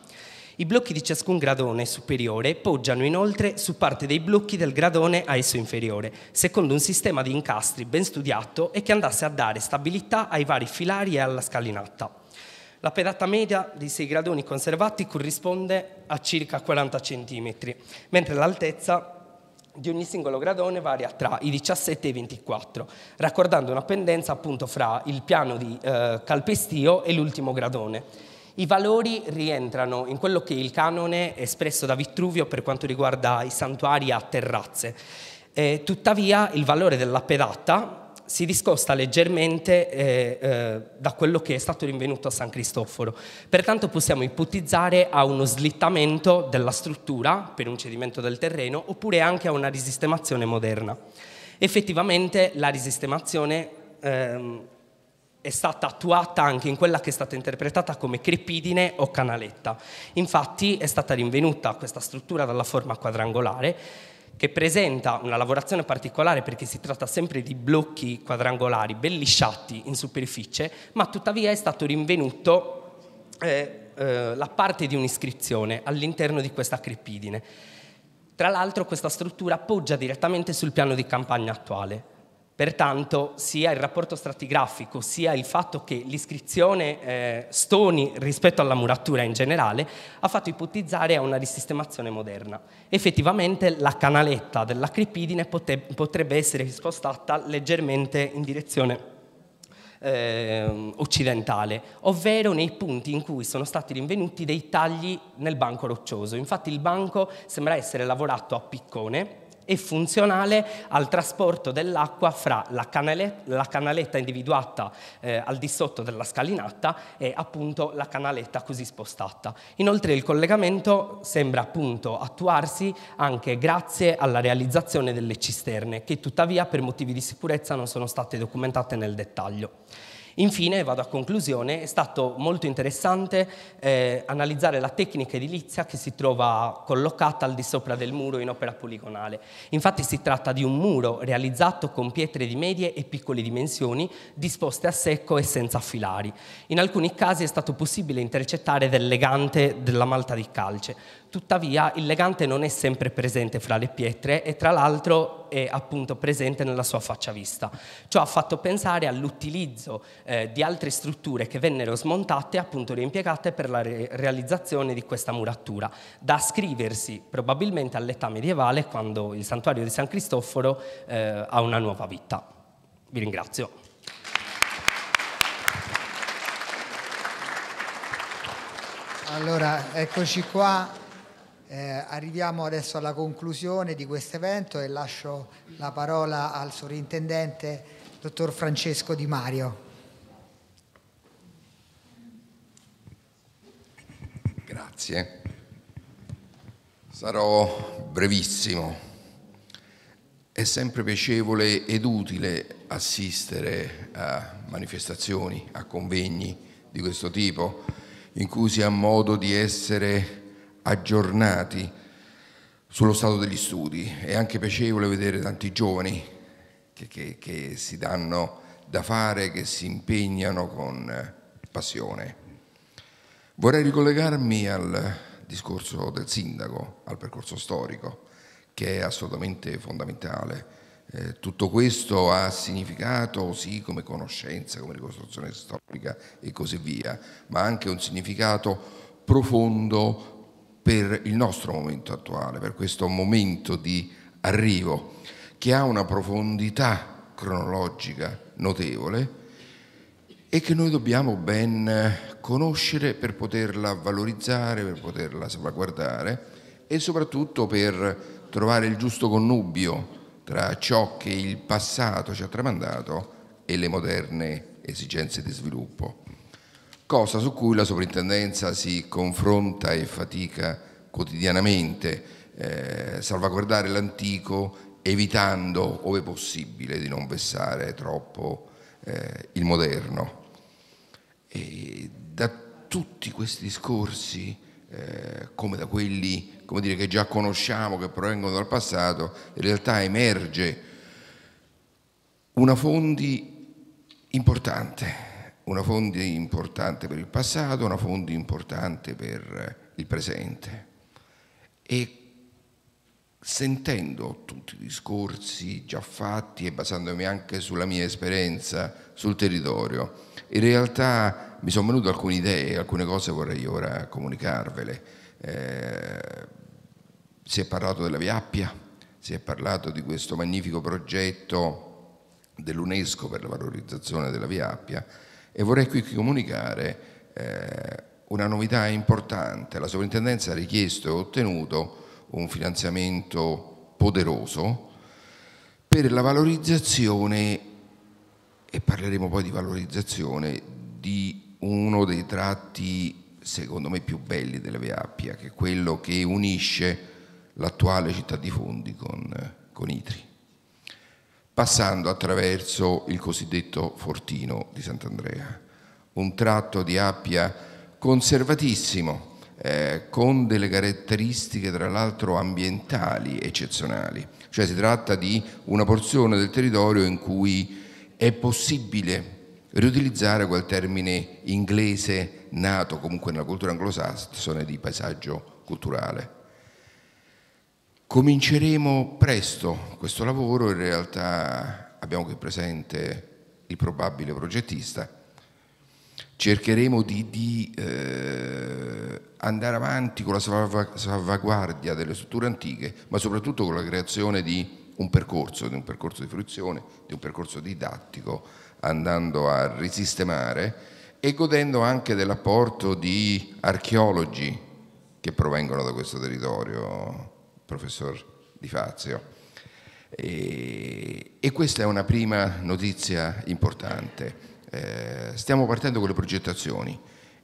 I blocchi di ciascun gradone superiore poggiano inoltre su parte dei blocchi del gradone a esso inferiore, secondo un sistema di incastri ben studiato e che andasse a dare stabilità ai vari filari e alla scalinata. La pedata media dei sei gradoni conservati corrisponde a circa 40 cm, mentre l'altezza di ogni singolo gradone varia tra i 17 e i 24, raccordando una pendenza appunto fra il piano di eh, calpestio e l'ultimo gradone. I valori rientrano in quello che il canone espresso da Vitruvio per quanto riguarda i santuari a terrazze. Eh, tuttavia il valore della pedata si discosta leggermente eh, eh, da quello che è stato rinvenuto a San Cristoforo. Pertanto possiamo ipotizzare a uno slittamento della struttura per un cedimento del terreno oppure anche a una risistemazione moderna. Effettivamente la risistemazione ehm, è stata attuata anche in quella che è stata interpretata come crepidine o canaletta. Infatti è stata rinvenuta questa struttura dalla forma quadrangolare che presenta una lavorazione particolare perché si tratta sempre di blocchi quadrangolari ben lisciati in superficie, ma tuttavia è stato rinvenuto eh, eh, la parte di un'iscrizione all'interno di questa crepidine. Tra l'altro questa struttura poggia direttamente sul piano di campagna attuale, Pertanto sia il rapporto stratigrafico sia il fatto che l'iscrizione eh, stoni rispetto alla muratura in generale ha fatto ipotizzare a una risistemazione moderna. Effettivamente la canaletta dell'acripidine potrebbe essere spostata leggermente in direzione eh, occidentale, ovvero nei punti in cui sono stati rinvenuti dei tagli nel banco roccioso. Infatti il banco sembra essere lavorato a piccone e funzionale al trasporto dell'acqua fra la canaletta, la canaletta individuata eh, al di sotto della scalinata e appunto la canaletta così spostata. Inoltre il collegamento sembra appunto attuarsi anche grazie alla realizzazione delle cisterne che tuttavia per motivi di sicurezza non sono state documentate nel dettaglio. Infine, vado a conclusione, è stato molto interessante eh, analizzare la tecnica edilizia che si trova collocata al di sopra del muro in opera poligonale. Infatti si tratta di un muro realizzato con pietre di medie e piccole dimensioni, disposte a secco e senza filari. In alcuni casi è stato possibile intercettare dell'elegante della malta di calce. Tuttavia il legante non è sempre presente fra le pietre e tra l'altro è appunto presente nella sua faccia vista. Ciò ha fatto pensare all'utilizzo eh, di altre strutture che vennero smontate e appunto reimpiegate per la re realizzazione di questa muratura, da ascriversi probabilmente all'età medievale quando il santuario di San Cristoforo eh, ha una nuova vita. Vi ringrazio. Allora, eccoci qua. Eh, arriviamo adesso alla conclusione di questo evento e lascio la parola al sovrintendente dottor Francesco Di Mario. Grazie. Sarò brevissimo. È sempre piacevole ed utile assistere a manifestazioni, a convegni di questo tipo, in cui si ha modo di essere aggiornati sullo stato degli studi. È anche piacevole vedere tanti giovani che, che, che si danno da fare, che si impegnano con eh, passione. Vorrei ricollegarmi al discorso del sindaco, al percorso storico, che è assolutamente fondamentale. Eh, tutto questo ha significato, sì, come conoscenza, come ricostruzione storica e così via, ma anche un significato profondo per il nostro momento attuale, per questo momento di arrivo, che ha una profondità cronologica notevole e che noi dobbiamo ben conoscere per poterla valorizzare, per poterla salvaguardare e soprattutto per trovare il giusto connubio tra ciò che il passato ci ha tramandato e le moderne esigenze di sviluppo cosa su cui la sovrintendenza si confronta e fatica quotidianamente, eh, salvaguardare l'antico evitando, ove possibile, di non vessare troppo eh, il moderno. E da tutti questi discorsi, eh, come da quelli come dire, che già conosciamo, che provengono dal passato, in realtà emerge una fondi importante una fonte importante per il passato, una fonte importante per eh, il presente. E sentendo tutti i discorsi già fatti e basandomi anche sulla mia esperienza sul territorio, in realtà mi sono venute alcune idee, alcune cose vorrei ora comunicarvele. Eh, si è parlato della Via Appia, si è parlato di questo magnifico progetto dell'UNESCO per la valorizzazione della Via Appia, e vorrei qui comunicare eh, una novità importante. La sovrintendenza ha richiesto e ottenuto un finanziamento poderoso per la valorizzazione, e parleremo poi di valorizzazione, di uno dei tratti secondo me più belli della Via Appia, che è quello che unisce l'attuale città di Fondi con, con Itri passando attraverso il cosiddetto Fortino di Sant'Andrea, un tratto di Appia conservatissimo, eh, con delle caratteristiche tra l'altro ambientali eccezionali, cioè si tratta di una porzione del territorio in cui è possibile riutilizzare quel termine inglese nato comunque nella cultura anglosassone di paesaggio culturale. Cominceremo presto questo lavoro, in realtà abbiamo qui presente il probabile progettista. Cercheremo di, di eh, andare avanti con la salvaguardia delle strutture antiche, ma soprattutto con la creazione di un percorso, di un percorso di fruizione, di un percorso didattico, andando a risistemare e godendo anche dell'apporto di archeologi che provengono da questo territorio professor Di Fazio. E, e questa è una prima notizia importante. Eh, stiamo partendo con le progettazioni.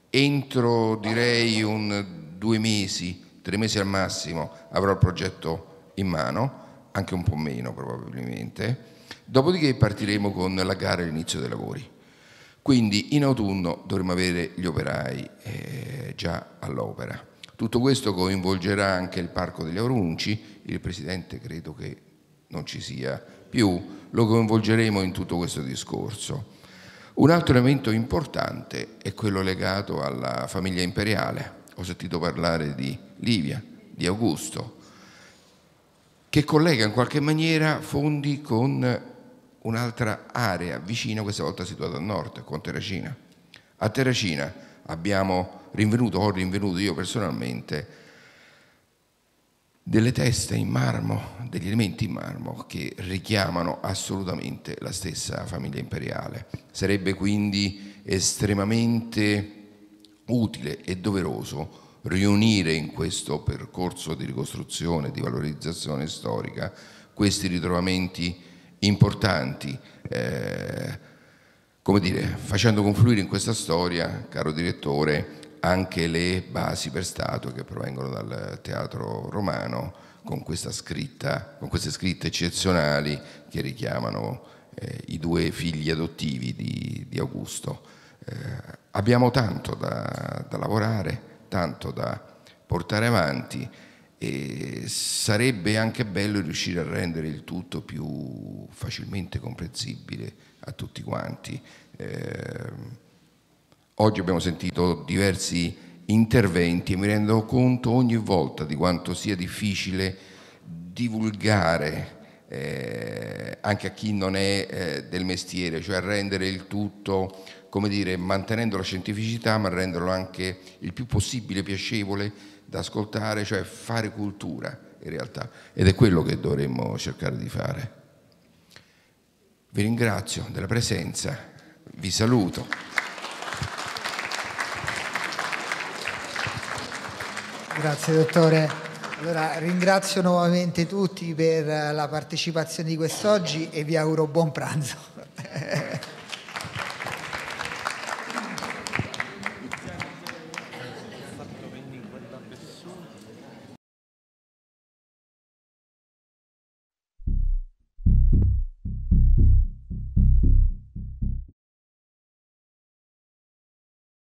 Entro direi un due mesi, tre mesi al massimo, avrò il progetto in mano, anche un po' meno probabilmente. Dopodiché partiremo con la gara all'inizio dei lavori. Quindi in autunno dovremo avere gli operai eh, già all'opera. Tutto questo coinvolgerà anche il Parco degli Aurunci, il Presidente credo che non ci sia più, lo coinvolgeremo in tutto questo discorso. Un altro elemento importante è quello legato alla famiglia imperiale. Ho sentito parlare di Livia, di Augusto, che collega in qualche maniera fondi con un'altra area vicina, questa volta situata a nord, con Terracina. A Terracina abbiamo rinvenuto, ho rinvenuto io personalmente, delle teste in marmo, degli elementi in marmo che richiamano assolutamente la stessa famiglia imperiale. Sarebbe quindi estremamente utile e doveroso riunire in questo percorso di ricostruzione, di valorizzazione storica, questi ritrovamenti importanti. Eh, come dire, facendo confluire in questa storia, caro direttore, anche le basi per Stato che provengono dal teatro romano con, scritta, con queste scritte eccezionali che richiamano eh, i due figli adottivi di, di Augusto. Eh, abbiamo tanto da, da lavorare, tanto da portare avanti e sarebbe anche bello riuscire a rendere il tutto più facilmente comprensibile a tutti quanti. Eh, oggi abbiamo sentito diversi interventi e mi rendo conto ogni volta di quanto sia difficile divulgare eh, anche a chi non è eh, del mestiere, cioè rendere il tutto, come dire, mantenendo la scientificità ma renderlo anche il più possibile piacevole da ascoltare, cioè fare cultura in realtà ed è quello che dovremmo cercare di fare. Vi ringrazio della presenza, vi saluto. Grazie dottore. Allora, ringrazio nuovamente tutti per la partecipazione di quest'oggi e vi auguro buon pranzo. (laughs)